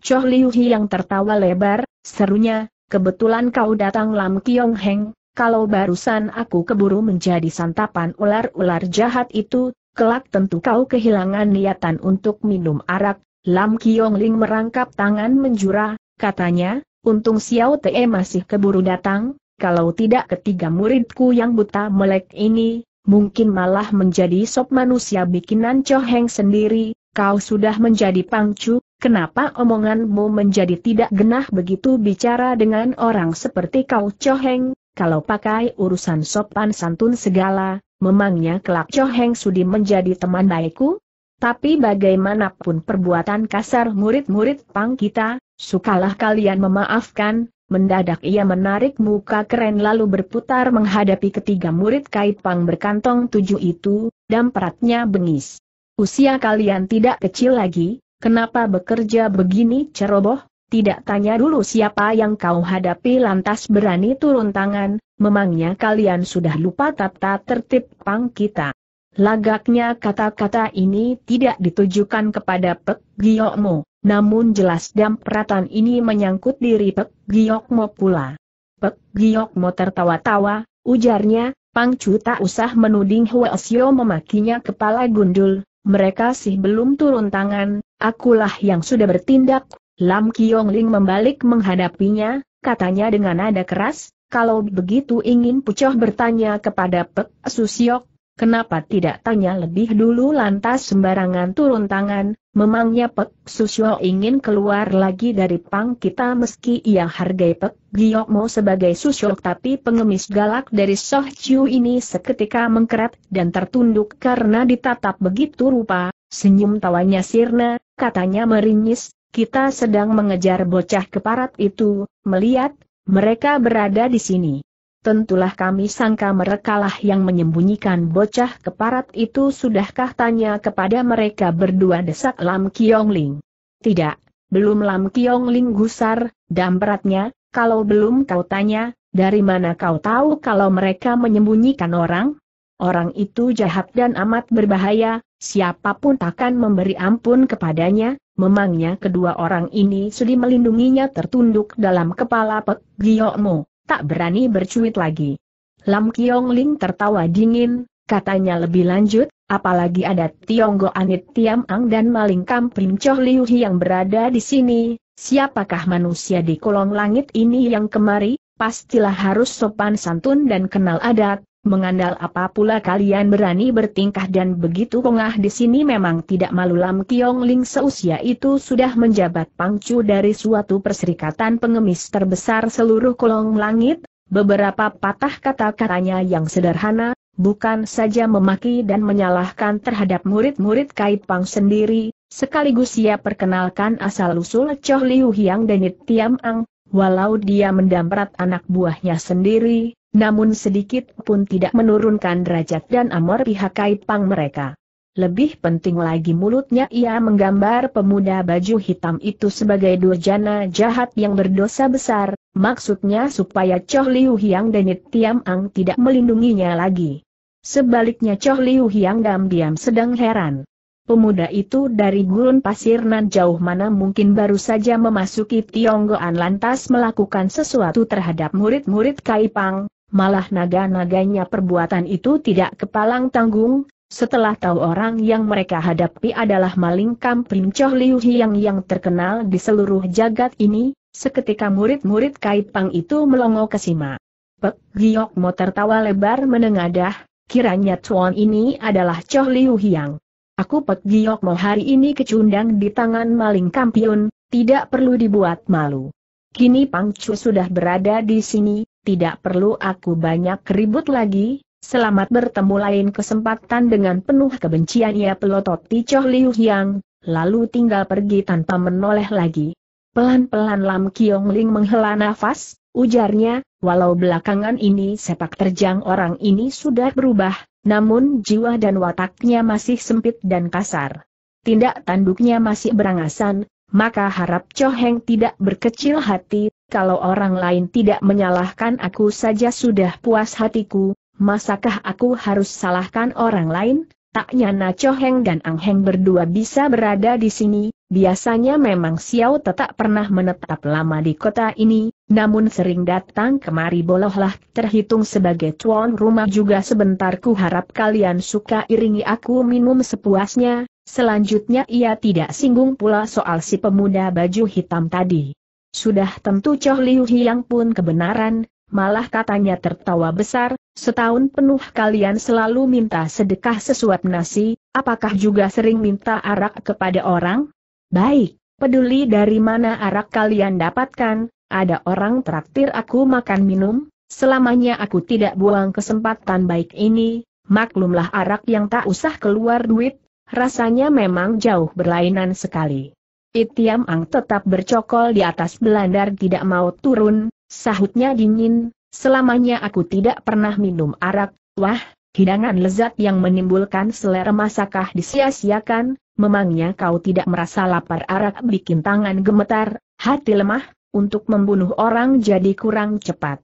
Choh Liu Hi yang tertawa lebar, serunya, kebetulan kau datang Lam Kiong Heng, kalau barusan aku keburu menjadi santapan ular-ular jahat itu, kelak tentu kau kehilangan niatan untuk minum arak, Lam Kiong Ling merangkap tangan menjura, katanya, untung Xiao Te masih keburu datang, kalau tidak ketiga muridku yang buta melek ini, mungkin malah menjadi sop manusia bikinan Choheng sendiri, kau sudah menjadi pangcu, kenapa omonganmu menjadi tidak genah begitu bicara dengan orang seperti kau Choheng, kalau pakai urusan sopan santun segala, memangnya kelak Choheng sudi menjadi teman baikku? Tapi bagaimanapun perbuatan kasar murid-murid Pang kita, sukalah kalian memaafkan, mendadak ia menarik muka keren lalu berputar menghadapi ketiga murid kait Pang berkantong tujuh itu, dan peratnya bengis. Usia kalian tidak kecil lagi, kenapa bekerja begini ceroboh? Tidak tanya dulu siapa yang kau hadapi lantas berani turun tangan, memangnya kalian sudah lupa tata tertib pang kita. Lagaknya kata-kata ini tidak ditujukan kepada Pek Giokmo, namun jelas dampratan ini menyangkut diri Pek Giokmo pula. Pek Giokmo tertawa-tawa, ujarnya, Pangcu tak usah menuding Huasio memakinya kepala gundul, mereka sih belum turun tangan, akulah yang sudah bertindak. Lam Kiong Ling membalik menghadapinya, katanya dengan nada keras, kalau begitu ingin Pucoh bertanya kepada Pek Susiok, Kenapa tidak tanya lebih dulu lantas sembarangan turun tangan, memangnya Pek Susyo ingin keluar lagi dari pang kita meski ia hargai Pek Giokmo sebagai Susyo tapi pengemis galak dari Soh Chiu ini seketika mengkerat dan tertunduk karena ditatap begitu rupa, senyum tawanya sirna, katanya meringis, kita sedang mengejar bocah keparat itu, melihat, mereka berada di sini. Tentulah kami sangka merekalah yang menyembunyikan bocah keparat itu sudahkah tanya kepada mereka berdua desak Lam Kiong Ling. Tidak, belum Lam Kiong Ling gusar, beratnya, kalau belum kau tanya, dari mana kau tahu kalau mereka menyembunyikan orang? Orang itu jahat dan amat berbahaya, siapapun takkan memberi ampun kepadanya, memangnya kedua orang ini sudi melindunginya tertunduk dalam kepala Pek Giyokmu tak berani bercuit lagi. Lam Kiong Ling tertawa dingin, katanya lebih lanjut, apalagi ada Tionggo Anit Tiam Ang dan Maling Prim Choh Liu Hi yang berada di sini, siapakah manusia di kolong langit ini yang kemari, pastilah harus sopan santun dan kenal adat, Mengandal apa pula kalian berani bertingkah dan begitu pengah di sini memang tidak malu Lam Kiong Ling seusia itu sudah menjabat pangcu dari suatu perserikatan pengemis terbesar seluruh kolong langit, beberapa patah kata-katanya yang sederhana, bukan saja memaki dan menyalahkan terhadap murid-murid Kait Pang sendiri, sekaligus ia perkenalkan asal-usul Choh Liu Hiang dan Tiam Ang, walau dia mendamprat anak buahnya sendiri, namun sedikit pun tidak menurunkan derajat dan amor pihak kaipang mereka. Lebih penting lagi mulutnya ia menggambar pemuda baju hitam itu sebagai durjana jahat yang berdosa besar, maksudnya supaya Choh Liu Hiang dan Tiam Ang tidak melindunginya lagi. Sebaliknya Choh Liu Hiang diam-diam sedang heran. Pemuda itu dari gurun pasir nan jauh mana mungkin baru saja memasuki Tionggoan lantas melakukan sesuatu terhadap murid-murid Kaipang, malah naga-naganya perbuatan itu tidak kepalang tanggung, setelah tahu orang yang mereka hadapi adalah maling kampling Choh Liu Hiang yang terkenal di seluruh jagat ini, seketika murid-murid Kaipang itu melongo ke Sima. Pek Giok Mo tertawa lebar menengadah, kiranya Chuan ini adalah Choh Liu Hiang. Aku Pek Giok Mo hari ini kecundang di tangan maling kampion, tidak perlu dibuat malu. Kini Pang Chu sudah berada di sini, tidak perlu aku banyak ribut lagi, selamat bertemu lain kesempatan dengan penuh kebencian ia ya pelotot Choh Liu Yang, lalu tinggal pergi tanpa menoleh lagi. Pelan-pelan Lam Kiong Ling menghela nafas, ujarnya, walau belakangan ini sepak terjang orang ini sudah berubah, namun jiwa dan wataknya masih sempit dan kasar. Tindak tanduknya masih berangasan, maka harap Cho tidak berkecil hati, kalau orang lain tidak menyalahkan aku saja sudah puas hatiku, masakah aku harus salahkan orang lain? Tak nyana Cho dan Ang Heng berdua bisa berada di sini, biasanya memang Xiao tetap pernah menetap lama di kota ini, namun sering datang kemari bolohlah terhitung sebagai tuan rumah juga sebentar ku harap kalian suka iringi aku minum sepuasnya, Selanjutnya ia tidak singgung pula soal si pemuda baju hitam tadi. Sudah tentu Choh Liu Hiang pun kebenaran, malah katanya tertawa besar, setahun penuh kalian selalu minta sedekah sesuap nasi, apakah juga sering minta arak kepada orang? Baik, peduli dari mana arak kalian dapatkan, ada orang traktir aku makan minum, selamanya aku tidak buang kesempatan baik ini, maklumlah arak yang tak usah keluar duit, Rasanya memang jauh berlainan sekali. Itiam Ang tetap bercokol di atas belandar tidak mau turun, sahutnya dingin, selamanya aku tidak pernah minum arak, wah, hidangan lezat yang menimbulkan selera masakah disia-siakan, memangnya kau tidak merasa lapar arak bikin tangan gemetar, hati lemah, untuk membunuh orang jadi kurang cepat.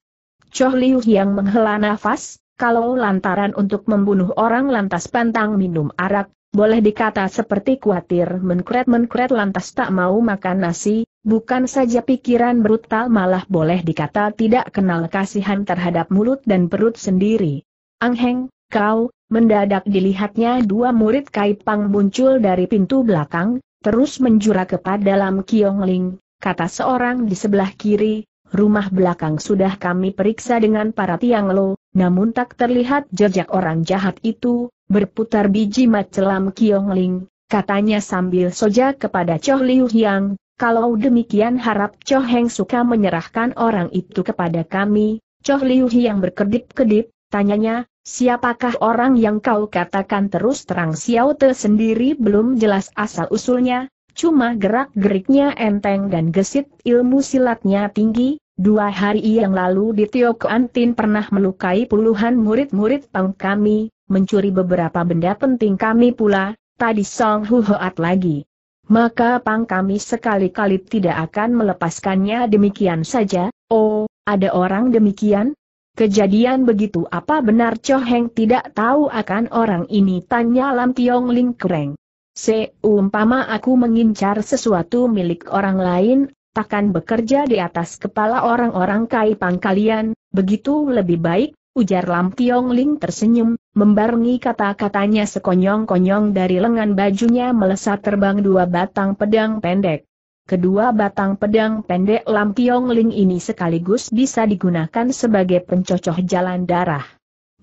Choh Liu yang menghela nafas, kalau lantaran untuk membunuh orang lantas pantang minum arak, boleh dikata seperti khawatir menkret-menkret lantas tak mau makan nasi, bukan saja pikiran brutal malah boleh dikata tidak kenal kasihan terhadap mulut dan perut sendiri. Angheng, kau, mendadak dilihatnya dua murid Kai Pang muncul dari pintu belakang, terus menjura kepada dalam Ling. kata seorang di sebelah kiri, rumah belakang sudah kami periksa dengan para tiang lo, namun tak terlihat jejak orang jahat itu, berputar biji macelam Kiong katanya sambil soja kepada Choh Liu Hiang. kalau demikian harap Choh Heng suka menyerahkan orang itu kepada kami, Choh Liu Hiang berkedip-kedip, tanyanya, siapakah orang yang kau katakan terus terang Xiao Te sendiri belum jelas asal-usulnya, cuma gerak-geriknya enteng dan gesit ilmu silatnya tinggi, Dua hari yang lalu di antin pernah melukai puluhan murid-murid pang kami, mencuri beberapa benda penting kami pula, tadi Song Hu Hoat lagi. Maka pang kami sekali-kali tidak akan melepaskannya demikian saja, oh, ada orang demikian? Kejadian begitu apa benar Cho Heng tidak tahu akan orang ini tanya Lam Tiong Ling Kreng. Seumpama aku mengincar sesuatu milik orang lain, takkan bekerja di atas kepala orang-orang kaipang kalian, begitu lebih baik, ujar Lam Tiong Ling tersenyum, membarengi kata-katanya sekonyong-konyong dari lengan bajunya melesat terbang dua batang pedang pendek. Kedua batang pedang pendek Lam Tiong Ling ini sekaligus bisa digunakan sebagai pencocok jalan darah.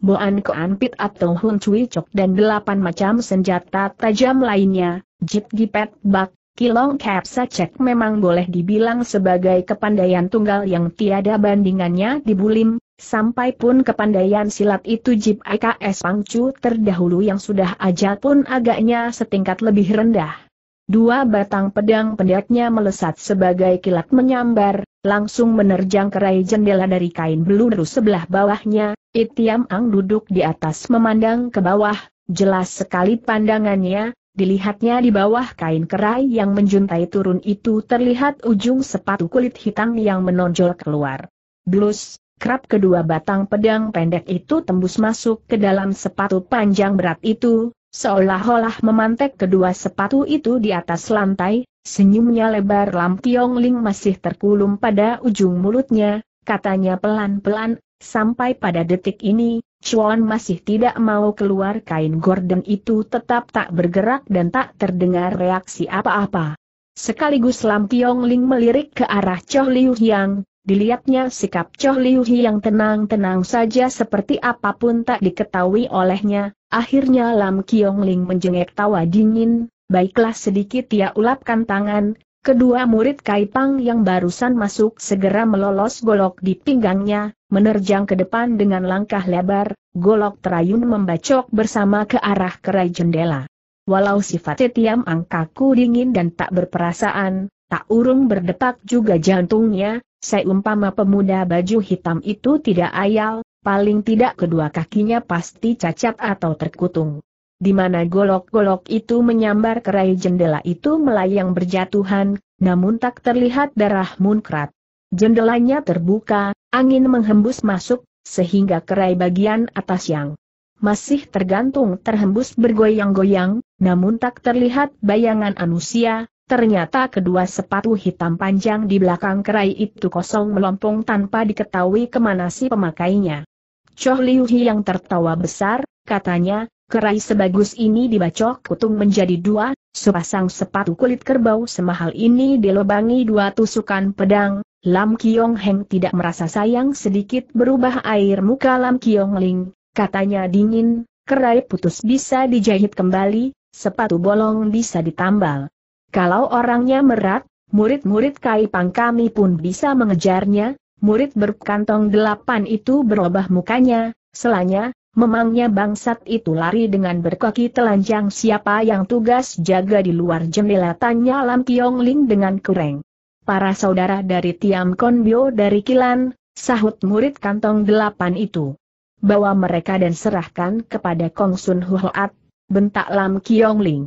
Boan Koan Pit atau Hun Cui Cok dan delapan macam senjata tajam lainnya, Jip Gipet Bak, Kilong cek memang boleh dibilang sebagai kepandaian tunggal yang tiada bandingannya di Bulim, sampai pun kepandaian silat itu Jip Aks Pangcu terdahulu yang sudah aja pun agaknya setingkat lebih rendah. Dua batang pedang pendeknya melesat sebagai kilat menyambar, langsung menerjang kerai jendela dari kain beluru sebelah bawahnya, Itiam Ang duduk di atas memandang ke bawah, jelas sekali pandangannya, Dilihatnya di bawah kain kerai yang menjuntai turun itu terlihat ujung sepatu kulit hitam yang menonjol keluar. Blus, kerap kedua batang pedang pendek itu tembus masuk ke dalam sepatu panjang berat itu, seolah-olah memantek kedua sepatu itu di atas lantai, senyumnya lebar Lam Tiong Ling masih terkulum pada ujung mulutnya, katanya pelan-pelan, Sampai pada detik ini, Chuan masih tidak mau keluar kain gorden itu tetap tak bergerak dan tak terdengar reaksi apa-apa. Sekaligus Lam Tiong Ling melirik ke arah Choh Liu Hiang. dilihatnya sikap Choh Liu Hiang tenang-tenang saja seperti apapun tak diketahui olehnya, akhirnya Lam Tiong Ling menjengek tawa dingin, baiklah sedikit ia ulapkan tangan, Kedua murid Kaipang yang barusan masuk segera melolos golok di pinggangnya, menerjang ke depan dengan langkah lebar, golok terayun membacok bersama ke arah kerai jendela. Walau sifatnya tiam angkaku dingin dan tak berperasaan, tak urung berdetak juga jantungnya, umpama pemuda baju hitam itu tidak ayal, paling tidak kedua kakinya pasti cacat atau terkutung. Di mana golok-golok itu menyambar kerai jendela itu melayang berjatuhan, namun tak terlihat darah munkrat. Jendelanya terbuka, Angin menghembus masuk, sehingga kerai bagian atas yang masih tergantung terhembus bergoyang-goyang, namun tak terlihat bayangan manusia, ternyata kedua sepatu hitam panjang di belakang kerai itu kosong melompong tanpa diketahui kemana si pemakainya. Choh Liu Hi yang tertawa besar, katanya, kerai sebagus ini dibacok kutung menjadi dua, sepasang sepatu kulit kerbau semahal ini dilobangi dua tusukan pedang, Lam Kiong Heng tidak merasa sayang sedikit berubah air muka Lam Kiong Ling, katanya dingin, kerai putus bisa dijahit kembali, sepatu bolong bisa ditambal. Kalau orangnya merat, murid-murid Kaipang kami pun bisa mengejarnya, murid berkantong delapan itu berubah mukanya, selanya, memangnya bangsat itu lari dengan berkaki telanjang siapa yang tugas jaga di luar jendela tanya Lam Kiong Ling dengan kureng para saudara dari Tiam Konbio dari Kilan, sahut murid kantong delapan itu. Bawa mereka dan serahkan kepada Kong Sun Huat, bentak Lam Kiong Ling.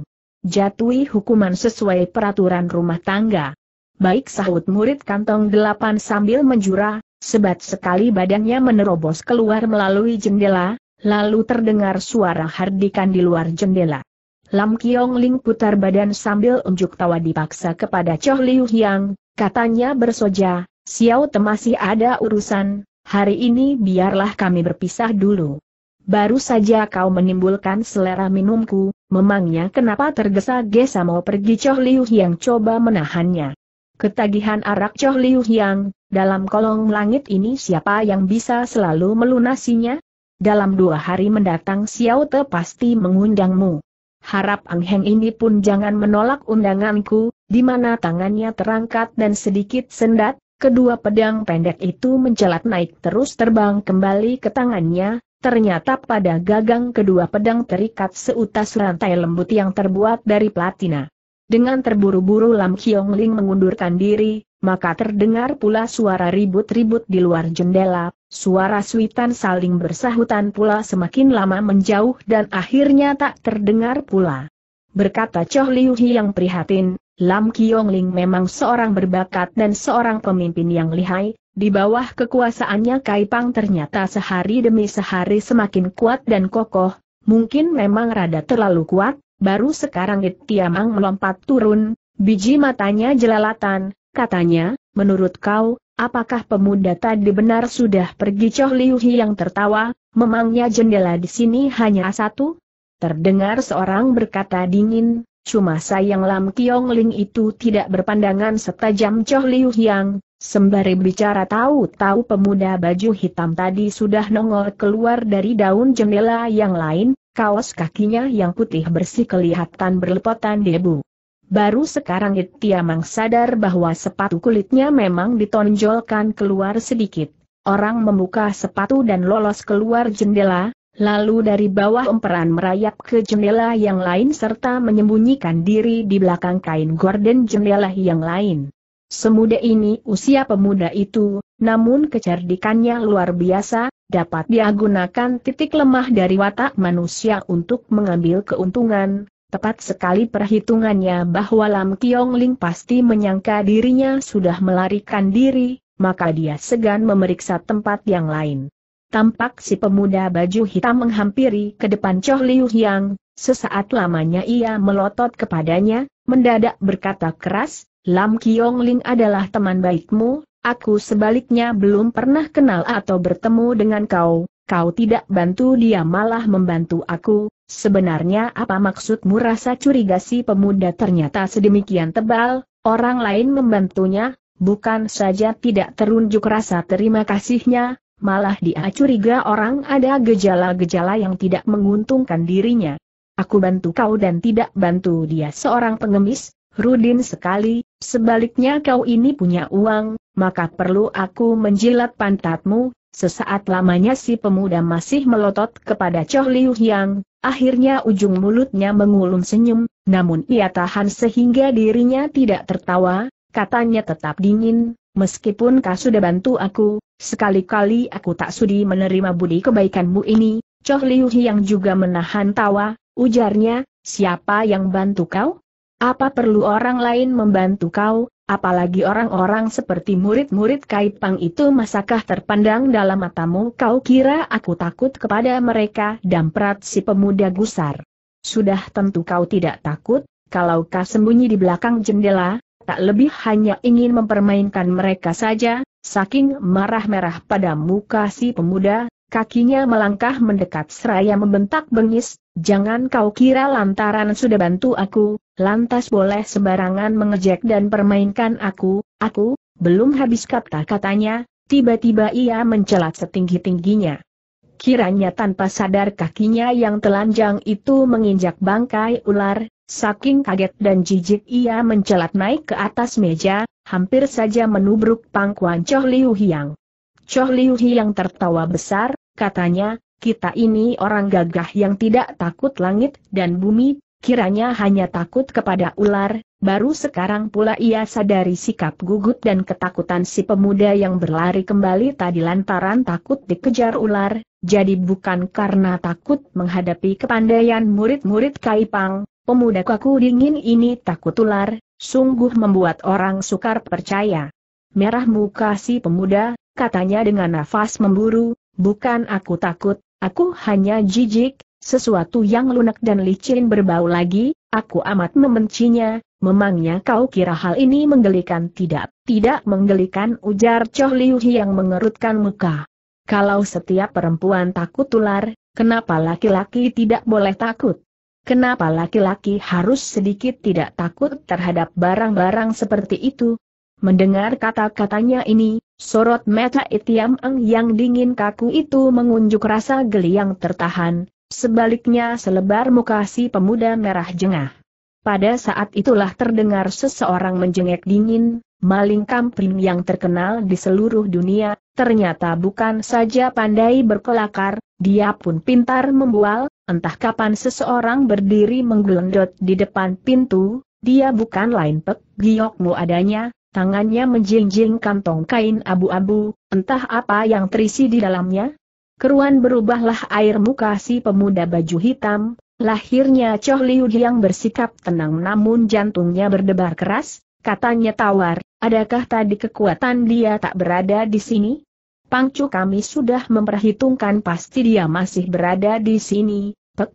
Jatuhi hukuman sesuai peraturan rumah tangga. Baik sahut murid kantong delapan sambil menjura, sebat sekali badannya menerobos keluar melalui jendela, lalu terdengar suara hardikan di luar jendela. Lam Kiong Ling putar badan sambil unjuk tawa dipaksa kepada Choh Liu Yang, Katanya bersoja, Xiao Te masih ada urusan, hari ini biarlah kami berpisah dulu. Baru saja kau menimbulkan selera minumku, memangnya kenapa tergesa-gesa mau pergi Choh Liu Yang coba menahannya. Ketagihan arak Choh Liu Yang, dalam kolong langit ini siapa yang bisa selalu melunasinya? Dalam dua hari mendatang Xiao Te pasti mengundangmu. Harap Ang Heng ini pun jangan menolak undanganku, di mana tangannya terangkat dan sedikit sendat, kedua pedang pendek itu mencelat naik terus terbang kembali ke tangannya, ternyata pada gagang kedua pedang terikat seutas rantai lembut yang terbuat dari platina. Dengan terburu-buru Lam Kiong Ling mengundurkan diri, maka terdengar pula suara ribut-ribut di luar jendela, suara suitan saling bersahutan pula semakin lama menjauh dan akhirnya tak terdengar pula. Berkata Choh Liu Hi yang prihatin, Lam Kiong Ling memang seorang berbakat dan seorang pemimpin yang lihai, di bawah kekuasaannya Kaipang ternyata sehari demi sehari semakin kuat dan kokoh, mungkin memang rada terlalu kuat, baru sekarang It Tiamang melompat turun, biji matanya jelalatan, katanya, menurut kau, apakah pemuda tadi benar sudah pergi Choh Liu yang tertawa, memangnya jendela di sini hanya satu? Terdengar seorang berkata dingin, Cuma sayang Lam Kiong Ling itu tidak berpandangan setajam Choh Liu Yang, sembari bicara tahu-tahu pemuda baju hitam tadi sudah nongol keluar dari daun jendela yang lain, kaos kakinya yang putih bersih kelihatan berlepotan debu. Baru sekarang Itiamang sadar bahwa sepatu kulitnya memang ditonjolkan keluar sedikit. Orang membuka sepatu dan lolos keluar jendela, Lalu dari bawah emperan merayap ke jendela yang lain serta menyembunyikan diri di belakang kain gorden jendela yang lain. Semuda ini usia pemuda itu, namun kecerdikannya luar biasa, dapat diagunakan titik lemah dari watak manusia untuk mengambil keuntungan. Tepat sekali perhitungannya bahwa Lam Kiong Ling pasti menyangka dirinya sudah melarikan diri, maka dia segan memeriksa tempat yang lain. Tampak si pemuda baju hitam menghampiri ke depan Choh Liu Yang, sesaat lamanya ia melotot kepadanya, mendadak berkata keras, Lam Kiong Ling adalah teman baikmu, aku sebaliknya belum pernah kenal atau bertemu dengan kau, kau tidak bantu dia malah membantu aku, sebenarnya apa maksudmu rasa curiga si pemuda ternyata sedemikian tebal, orang lain membantunya, bukan saja tidak terunjuk rasa terima kasihnya, malah dia curiga orang ada gejala-gejala yang tidak menguntungkan dirinya. Aku bantu kau dan tidak bantu dia seorang pengemis, Rudin sekali, sebaliknya kau ini punya uang, maka perlu aku menjilat pantatmu, sesaat lamanya si pemuda masih melotot kepada Choh Liu Yang, akhirnya ujung mulutnya mengulung senyum, namun ia tahan sehingga dirinya tidak tertawa, katanya tetap dingin, meskipun kau sudah bantu aku, Sekali-kali aku tak sudi menerima budi kebaikanmu ini, Choh Liu yang juga menahan tawa, ujarnya, siapa yang bantu kau? Apa perlu orang lain membantu kau, apalagi orang-orang seperti murid-murid Kaipang itu masakah terpandang dalam matamu kau kira aku takut kepada mereka damprat si pemuda gusar. Sudah tentu kau tidak takut, kalau kau sembunyi di belakang jendela, tak lebih hanya ingin mempermainkan mereka saja, saking marah-merah pada muka si pemuda, kakinya melangkah mendekat seraya membentak bengis, jangan kau kira lantaran sudah bantu aku, lantas boleh sembarangan mengejek dan permainkan aku, aku, belum habis kata-katanya, tiba-tiba ia mencelat setinggi-tingginya. Kiranya tanpa sadar kakinya yang telanjang itu menginjak bangkai ular, Saking kaget dan jijik ia mencelat naik ke atas meja, hampir saja menubruk pangkuan Choh Liu Hiang. Choh Liu Hiang tertawa besar, katanya, kita ini orang gagah yang tidak takut langit dan bumi, kiranya hanya takut kepada ular, baru sekarang pula ia sadari sikap gugut dan ketakutan si pemuda yang berlari kembali tadi lantaran takut dikejar ular, jadi bukan karena takut menghadapi kepandaian murid-murid Kaipang, Pemuda kaku dingin ini takut ular, sungguh membuat orang sukar percaya. Merah muka si pemuda, katanya dengan nafas memburu, bukan aku takut, aku hanya jijik, sesuatu yang lunak dan licin berbau lagi, aku amat membencinya, memangnya kau kira hal ini menggelikan tidak? Tidak menggelikan ujar Choh Liu yang mengerutkan muka. Kalau setiap perempuan takut ular, kenapa laki-laki tidak boleh takut? Kenapa laki-laki harus sedikit tidak takut terhadap barang-barang seperti itu? Mendengar kata-katanya ini, sorot mata Itiam Eng yang dingin kaku itu mengunjuk rasa geli yang tertahan, sebaliknya selebar muka si pemuda merah jengah. Pada saat itulah terdengar seseorang menjengek dingin, maling kampling yang terkenal di seluruh dunia, ternyata bukan saja pandai berkelakar, dia pun pintar membual, Entah kapan seseorang berdiri menggelendot di depan pintu, dia bukan lain Pek Giokmu adanya, tangannya menjinjing kantong kain abu-abu, entah apa yang terisi di dalamnya. Keruan berubahlah air muka si pemuda baju hitam, lahirnya Choh Liu yang bersikap tenang namun jantungnya berdebar keras, katanya tawar, adakah tadi kekuatan dia tak berada di sini? Pangcu kami sudah memperhitungkan pasti dia masih berada di sini. Pek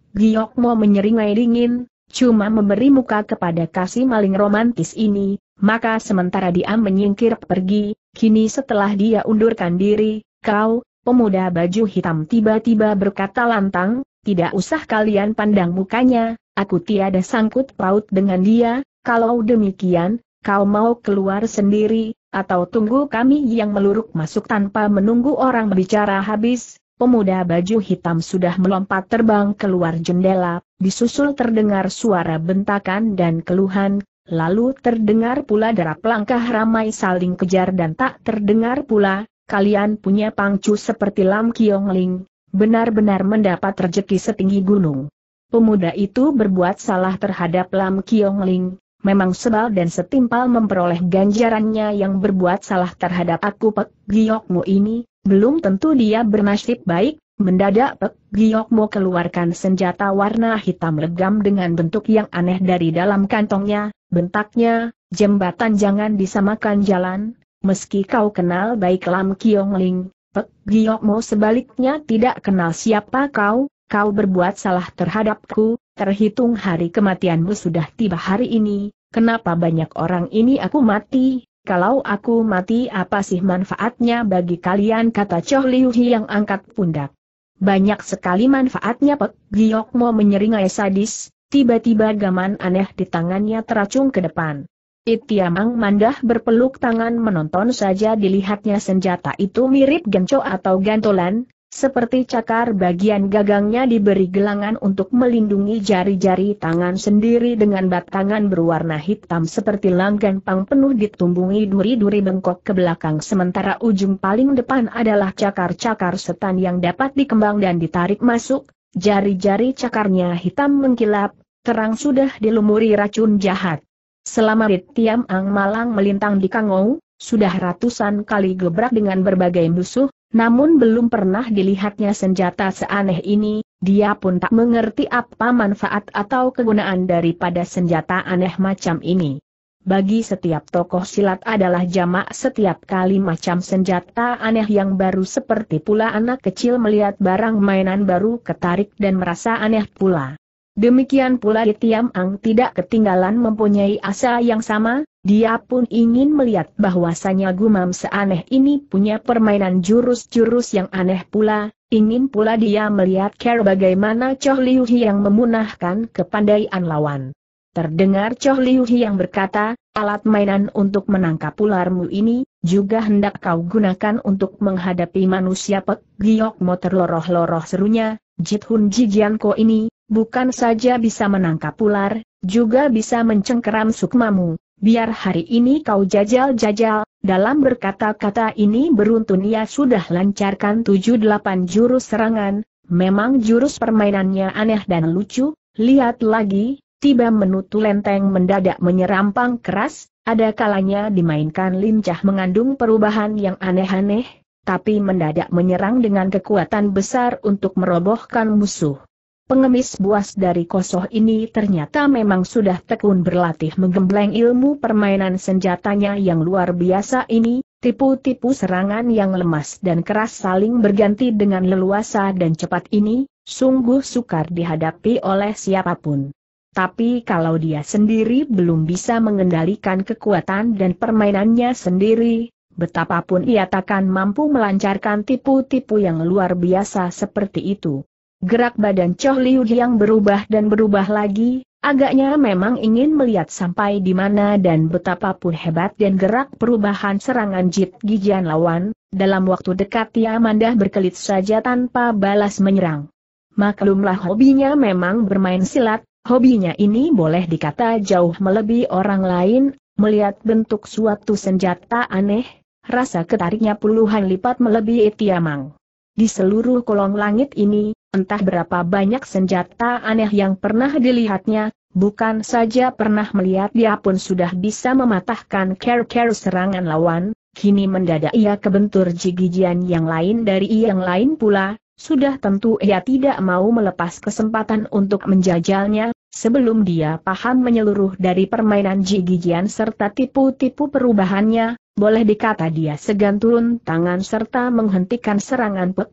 mau menyeringai dingin, cuma memberi muka kepada kasih maling romantis ini, maka sementara dia menyingkir pergi, kini setelah dia undurkan diri, kau, pemuda baju hitam tiba-tiba berkata lantang, tidak usah kalian pandang mukanya, aku tiada sangkut paut dengan dia, kalau demikian, kau mau keluar sendiri, atau tunggu kami yang meluruk masuk tanpa menunggu orang bicara habis, pemuda baju hitam sudah melompat terbang keluar jendela, disusul terdengar suara bentakan dan keluhan, lalu terdengar pula derap langkah ramai saling kejar dan tak terdengar pula, kalian punya pangcu seperti Lam Kiong Ling, benar-benar mendapat rejeki setinggi gunung. Pemuda itu berbuat salah terhadap Lam Kiong Ling, memang sebal dan setimpal memperoleh ganjarannya yang berbuat salah terhadap aku Pek Giokmu ini, belum tentu dia bernasib baik, mendadak Pek Giokmu keluarkan senjata warna hitam legam dengan bentuk yang aneh dari dalam kantongnya, bentaknya, jembatan jangan disamakan jalan, meski kau kenal baik Lam Kiong Ling, Pek Giokmu sebaliknya tidak kenal siapa kau, kau berbuat salah terhadapku, terhitung hari kematianmu sudah tiba hari ini, kenapa banyak orang ini aku mati, kalau aku mati apa sih manfaatnya bagi kalian kata Choh Liu yang angkat pundak. Banyak sekali manfaatnya Pek Giok mau menyeringai sadis, tiba-tiba gaman aneh di tangannya teracung ke depan. Itiamang Mandah berpeluk tangan menonton saja dilihatnya senjata itu mirip genco atau gantolan, seperti cakar bagian gagangnya diberi gelangan untuk melindungi jari-jari tangan sendiri dengan batangan berwarna hitam seperti langgan pang penuh ditumbungi duri-duri bengkok ke belakang sementara ujung paling depan adalah cakar-cakar setan yang dapat dikembang dan ditarik masuk, jari-jari cakarnya hitam mengkilap, terang sudah dilumuri racun jahat. Selama Rit Ang Malang melintang di Kangou, sudah ratusan kali gebrak dengan berbagai musuh, namun belum pernah dilihatnya senjata seaneh ini, dia pun tak mengerti apa manfaat atau kegunaan daripada senjata aneh macam ini. Bagi setiap tokoh silat adalah jamak setiap kali macam senjata aneh yang baru seperti pula anak kecil melihat barang mainan baru ketarik dan merasa aneh pula. Demikian pula Tiam Ang tidak ketinggalan mempunyai asa yang sama, dia pun ingin melihat bahwasanya gumam seaneh ini punya permainan jurus-jurus yang aneh pula, ingin pula dia melihat care bagaimana Choh Liu yang memunahkan kepandaian lawan. Terdengar Choh Liu yang berkata, alat mainan untuk menangkap ularmu ini, juga hendak kau gunakan untuk menghadapi manusia pek, giok motor loroh-loroh serunya, Jit Hun Jijian Ko ini, bukan saja bisa menangkap ular, juga bisa mencengkeram sukmamu, biar hari ini kau jajal-jajal, dalam berkata-kata ini beruntun ia sudah lancarkan tujuh delapan jurus serangan, memang jurus permainannya aneh dan lucu, lihat lagi, tiba menutu lenteng mendadak menyerampang keras, ada kalanya dimainkan lincah mengandung perubahan yang aneh-aneh, tapi mendadak menyerang dengan kekuatan besar untuk merobohkan musuh. Pengemis buas dari Kosoh ini ternyata memang sudah tekun berlatih menggembleng ilmu permainan senjatanya yang luar biasa ini, tipu-tipu serangan yang lemas dan keras saling berganti dengan leluasa dan cepat ini, sungguh sukar dihadapi oleh siapapun. Tapi kalau dia sendiri belum bisa mengendalikan kekuatan dan permainannya sendiri, betapapun ia takkan mampu melancarkan tipu-tipu yang luar biasa seperti itu. Gerak badan Choh Liu yang berubah dan berubah lagi, agaknya memang ingin melihat sampai di mana dan betapa pun hebat dan gerak perubahan serangan Jit Gijian lawan, dalam waktu dekat ia Mandah berkelit saja tanpa balas menyerang. Maklumlah hobinya memang bermain silat, hobinya ini boleh dikata jauh melebihi orang lain, melihat bentuk suatu senjata aneh, rasa ketariknya puluhan lipat melebihi Tiamang. Di seluruh kolong langit ini, Entah berapa banyak senjata aneh yang pernah dilihatnya, bukan saja pernah melihat dia pun sudah bisa mematahkan ker-ker serangan lawan, kini mendadak ia kebentur jigijian yang lain dari yang lain pula, sudah tentu ia tidak mau melepas kesempatan untuk menjajalnya, sebelum dia paham menyeluruh dari permainan jigijian serta tipu-tipu perubahannya, boleh dikata dia segan turun tangan serta menghentikan serangan Pek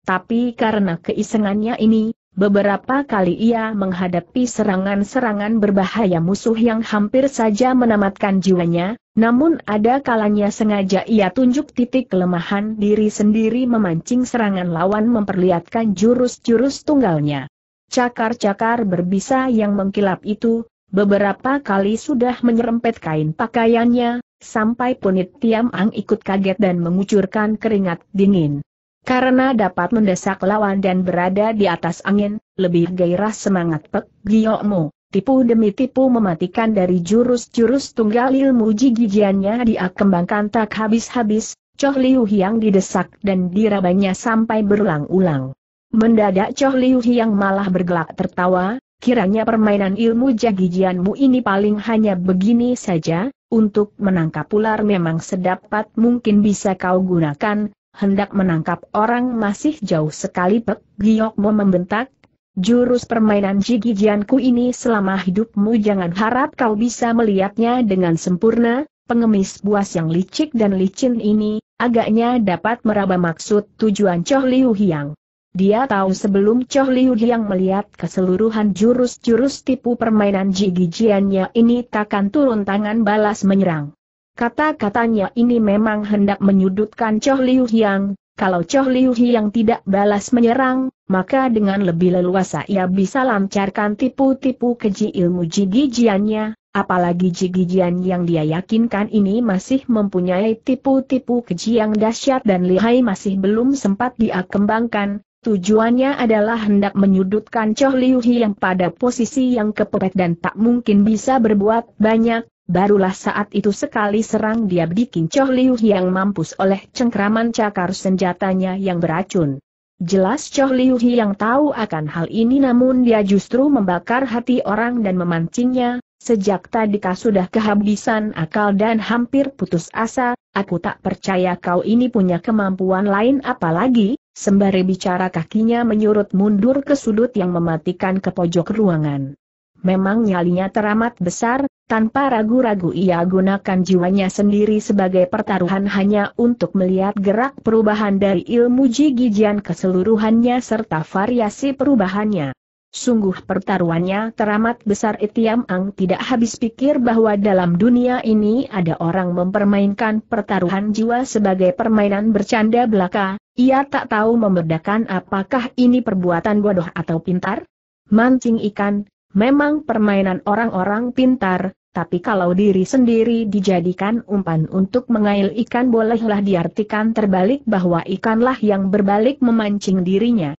tapi karena keisengannya ini, beberapa kali ia menghadapi serangan-serangan berbahaya musuh yang hampir saja menamatkan jiwanya, namun ada kalanya sengaja ia tunjuk titik kelemahan diri sendiri memancing serangan lawan memperlihatkan jurus-jurus tunggalnya. Cakar-cakar berbisa yang mengkilap itu, beberapa kali sudah menyerempet kain pakaiannya, sampai punit Tiam Ang ikut kaget dan mengucurkan keringat dingin. Karena dapat mendesak lawan dan berada di atas angin, lebih gairah semangat Pek Giokmu, tipu demi tipu mematikan dari jurus-jurus tunggal ilmu jigijiannya dia kembangkan tak habis-habis, Choh Liu Hiang didesak dan dirabanya sampai berulang-ulang. Mendadak Choh Liu Hiang malah bergelak tertawa, kiranya permainan ilmu jagijianmu ini paling hanya begini saja, untuk menangkap ular memang sedapat mungkin bisa kau gunakan, hendak menangkap orang masih jauh sekali Pek Giokmo membentak, Jurus permainan Jigijianku ini selama hidupmu jangan harap kau bisa melihatnya dengan sempurna, pengemis buas yang licik dan licin ini, agaknya dapat meraba maksud tujuan Choh Liu Hiang. Dia tahu sebelum Choh Liu Hiang melihat keseluruhan jurus-jurus tipu permainan Jigijiannya ini takkan turun tangan balas menyerang. Kata-katanya ini memang hendak menyudutkan Choh Liu Hyang, kalau Choh Liu Hyang tidak balas menyerang, maka dengan lebih leluasa ia bisa lancarkan tipu-tipu keji ilmu jigijiannya, apalagi jigijian yang dia yakinkan ini masih mempunyai tipu-tipu keji yang dahsyat dan lihai masih belum sempat dia kembangkan. Tujuannya adalah hendak menyudutkan Choh Liu Hyang pada posisi yang kepepet dan tak mungkin bisa berbuat banyak, Barulah saat itu sekali serang dia bikin Choh Liu yang mampus oleh cengkraman cakar senjatanya yang beracun. Jelas Choh Liu yang tahu akan hal ini namun dia justru membakar hati orang dan memancingnya, sejak tadika sudah kehabisan akal dan hampir putus asa, aku tak percaya kau ini punya kemampuan lain apalagi, sembari bicara kakinya menyurut mundur ke sudut yang mematikan ke pojok ruangan. Memang nyalinya teramat besar, tanpa ragu-ragu ia gunakan jiwanya sendiri sebagai pertaruhan hanya untuk melihat gerak perubahan dari ilmu Jigijian keseluruhannya serta variasi perubahannya. Sungguh pertaruhannya teramat besar Itiam Ang tidak habis pikir bahwa dalam dunia ini ada orang mempermainkan pertaruhan jiwa sebagai permainan bercanda belaka, ia tak tahu membedakan apakah ini perbuatan bodoh atau pintar. Mancing ikan, memang permainan orang-orang pintar, tapi kalau diri sendiri dijadikan umpan untuk mengail ikan bolehlah diartikan terbalik bahwa ikanlah yang berbalik memancing dirinya.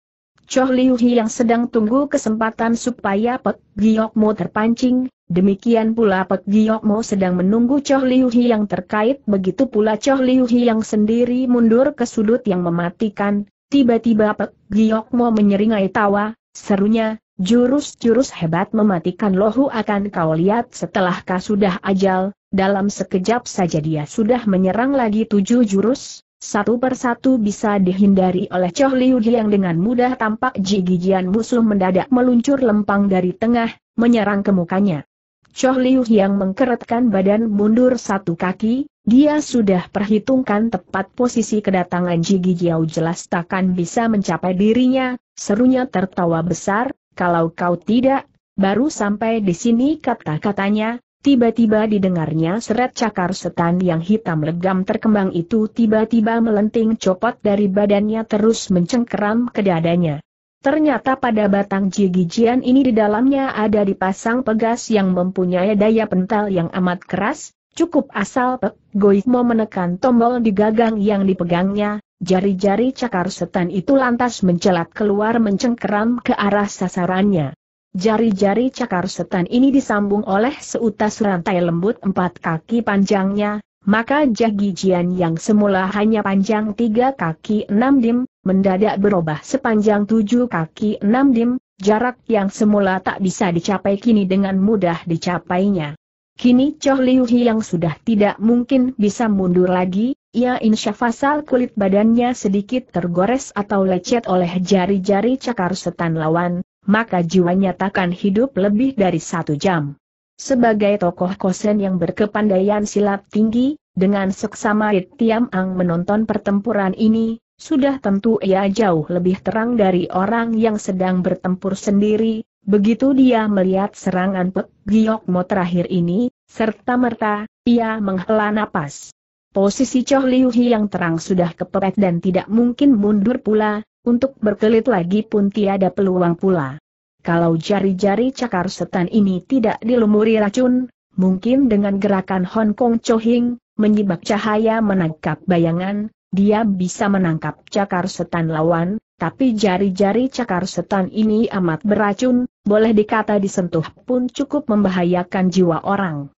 Choh Liu Hi yang sedang tunggu kesempatan supaya Pek Mo terpancing, demikian pula Pek Mo sedang menunggu Choh Liu Hi yang terkait begitu pula Choh Liu Hi yang sendiri mundur ke sudut yang mematikan, tiba-tiba Pek Mo menyeringai tawa, serunya, Jurus-jurus hebat mematikan lohu akan kau lihat setelah kau sudah ajal, dalam sekejap saja dia sudah menyerang lagi tujuh jurus, satu persatu bisa dihindari oleh Choh Liu yang dengan mudah tampak jigijian musuh mendadak meluncur lempang dari tengah, menyerang ke mukanya. Choh Liu yang mengkeretkan badan mundur satu kaki, dia sudah perhitungkan tepat posisi kedatangan Jigi Jiao jelas takkan bisa mencapai dirinya, serunya tertawa besar, kalau kau tidak, baru sampai di sini kata-katanya, tiba-tiba didengarnya seret cakar setan yang hitam legam terkembang itu tiba-tiba melenting copot dari badannya terus mencengkeram ke dadanya. Ternyata pada batang jigijian ini di dalamnya ada dipasang pegas yang mempunyai daya pental yang amat keras, cukup asal Pek Goikmo menekan tombol di gagang yang dipegangnya, Jari-jari cakar setan itu lantas mencelat keluar mencengkeram ke arah sasarannya. Jari-jari cakar setan ini disambung oleh seutas rantai lembut empat kaki panjangnya, maka jian yang semula hanya panjang tiga kaki enam dim, mendadak berubah sepanjang tujuh kaki enam dim, jarak yang semula tak bisa dicapai kini dengan mudah dicapainya. Kini Choh Liu yang sudah tidak mungkin bisa mundur lagi, ia insya fasal kulit badannya sedikit tergores atau lecet oleh jari-jari cakar setan lawan, maka jiwanya takkan hidup lebih dari satu jam. Sebagai tokoh kosen yang berkepandaian silat tinggi, dengan seksama Rit Tiam Ang menonton pertempuran ini, sudah tentu ia jauh lebih terang dari orang yang sedang bertempur sendiri, begitu dia melihat serangan Pek mo terakhir ini, serta merta, ia menghela napas. Posisi Choh Liu Hi yang terang sudah kepepet dan tidak mungkin mundur pula, untuk berkelit lagi pun tiada peluang pula. Kalau jari-jari cakar setan ini tidak dilumuri racun, mungkin dengan gerakan Hong Kong Chohing, menyibak cahaya menangkap bayangan, dia bisa menangkap cakar setan lawan, tapi jari-jari cakar setan ini amat beracun, boleh dikata disentuh pun cukup membahayakan jiwa orang.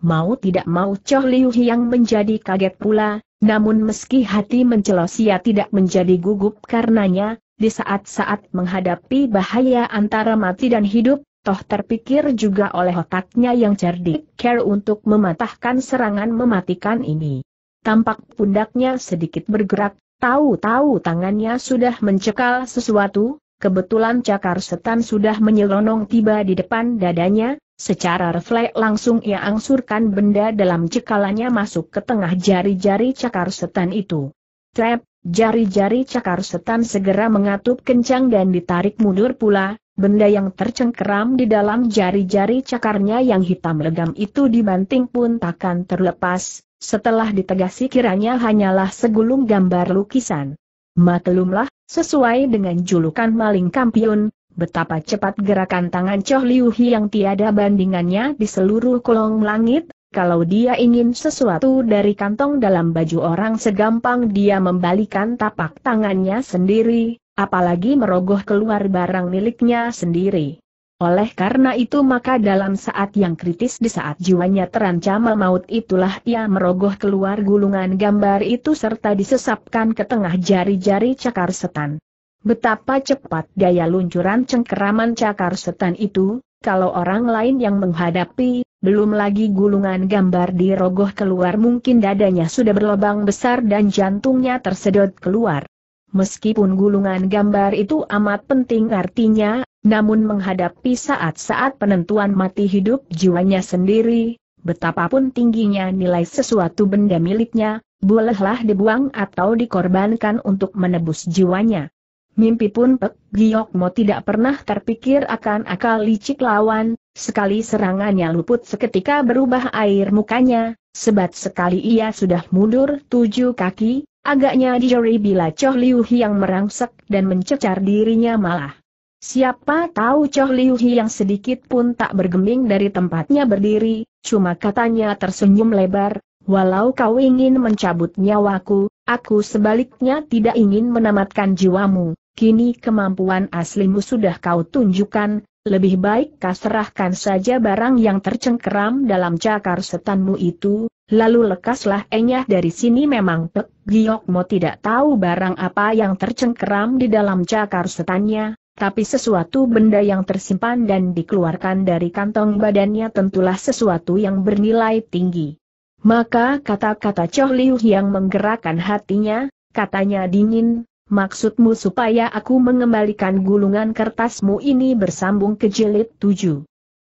Mau tidak mau Choh Liu Hiang menjadi kaget pula, namun meski hati mencelos ia tidak menjadi gugup karenanya, di saat-saat menghadapi bahaya antara mati dan hidup, toh terpikir juga oleh otaknya yang cerdik care untuk mematahkan serangan mematikan ini. Tampak pundaknya sedikit bergerak, tahu-tahu tangannya sudah mencekal sesuatu, kebetulan cakar setan sudah menyelonong tiba di depan dadanya, Secara refleks langsung ia angsurkan benda dalam cekalannya masuk ke tengah jari-jari cakar setan itu. Trap, jari-jari cakar setan segera mengatup kencang dan ditarik mundur pula, Benda yang tercengkeram di dalam jari-jari cakarnya yang hitam legam itu dibanting pun takkan terlepas, setelah ditegasi kiranya hanyalah segulung gambar lukisan. Maklumlah, sesuai dengan julukan maling kampiun, betapa cepat gerakan tangan Choh Liu yang tiada bandingannya di seluruh kolong langit, kalau dia ingin sesuatu dari kantong dalam baju orang segampang dia membalikan tapak tangannya sendiri, apalagi merogoh keluar barang miliknya sendiri. Oleh karena itu maka dalam saat yang kritis di saat jiwanya terancam maut itulah ia merogoh keluar gulungan gambar itu serta disesapkan ke tengah jari-jari cakar setan. Betapa cepat daya luncuran cengkeraman cakar setan itu, kalau orang lain yang menghadapi, belum lagi gulungan gambar dirogoh keluar mungkin dadanya sudah berlobang besar dan jantungnya tersedot keluar. Meskipun gulungan gambar itu amat penting artinya, namun menghadapi saat-saat penentuan mati hidup jiwanya sendiri, betapapun tingginya nilai sesuatu benda miliknya, bolehlah dibuang atau dikorbankan untuk menebus jiwanya. Mimpi pun Pek mau tidak pernah terpikir akan akal licik lawan, sekali serangannya luput seketika berubah air mukanya, sebat sekali ia sudah mundur tujuh kaki, agaknya dijeri bila Choh Liu yang merangsek dan mencecar dirinya malah. Siapa tahu Choh Liu yang sedikit pun tak bergeming dari tempatnya berdiri, cuma katanya tersenyum lebar, walau kau ingin mencabut nyawaku, aku sebaliknya tidak ingin menamatkan jiwamu, kini kemampuan aslimu sudah kau tunjukkan, lebih baik kau serahkan saja barang yang tercengkeram dalam cakar setanmu itu, lalu lekaslah enyah dari sini memang Pek mau tidak tahu barang apa yang tercengkeram di dalam cakar setannya, tapi sesuatu benda yang tersimpan dan dikeluarkan dari kantong badannya tentulah sesuatu yang bernilai tinggi. Maka kata-kata Choh Liu yang menggerakkan hatinya, katanya dingin, Maksudmu supaya aku mengembalikan gulungan kertasmu ini bersambung ke jilid tujuh.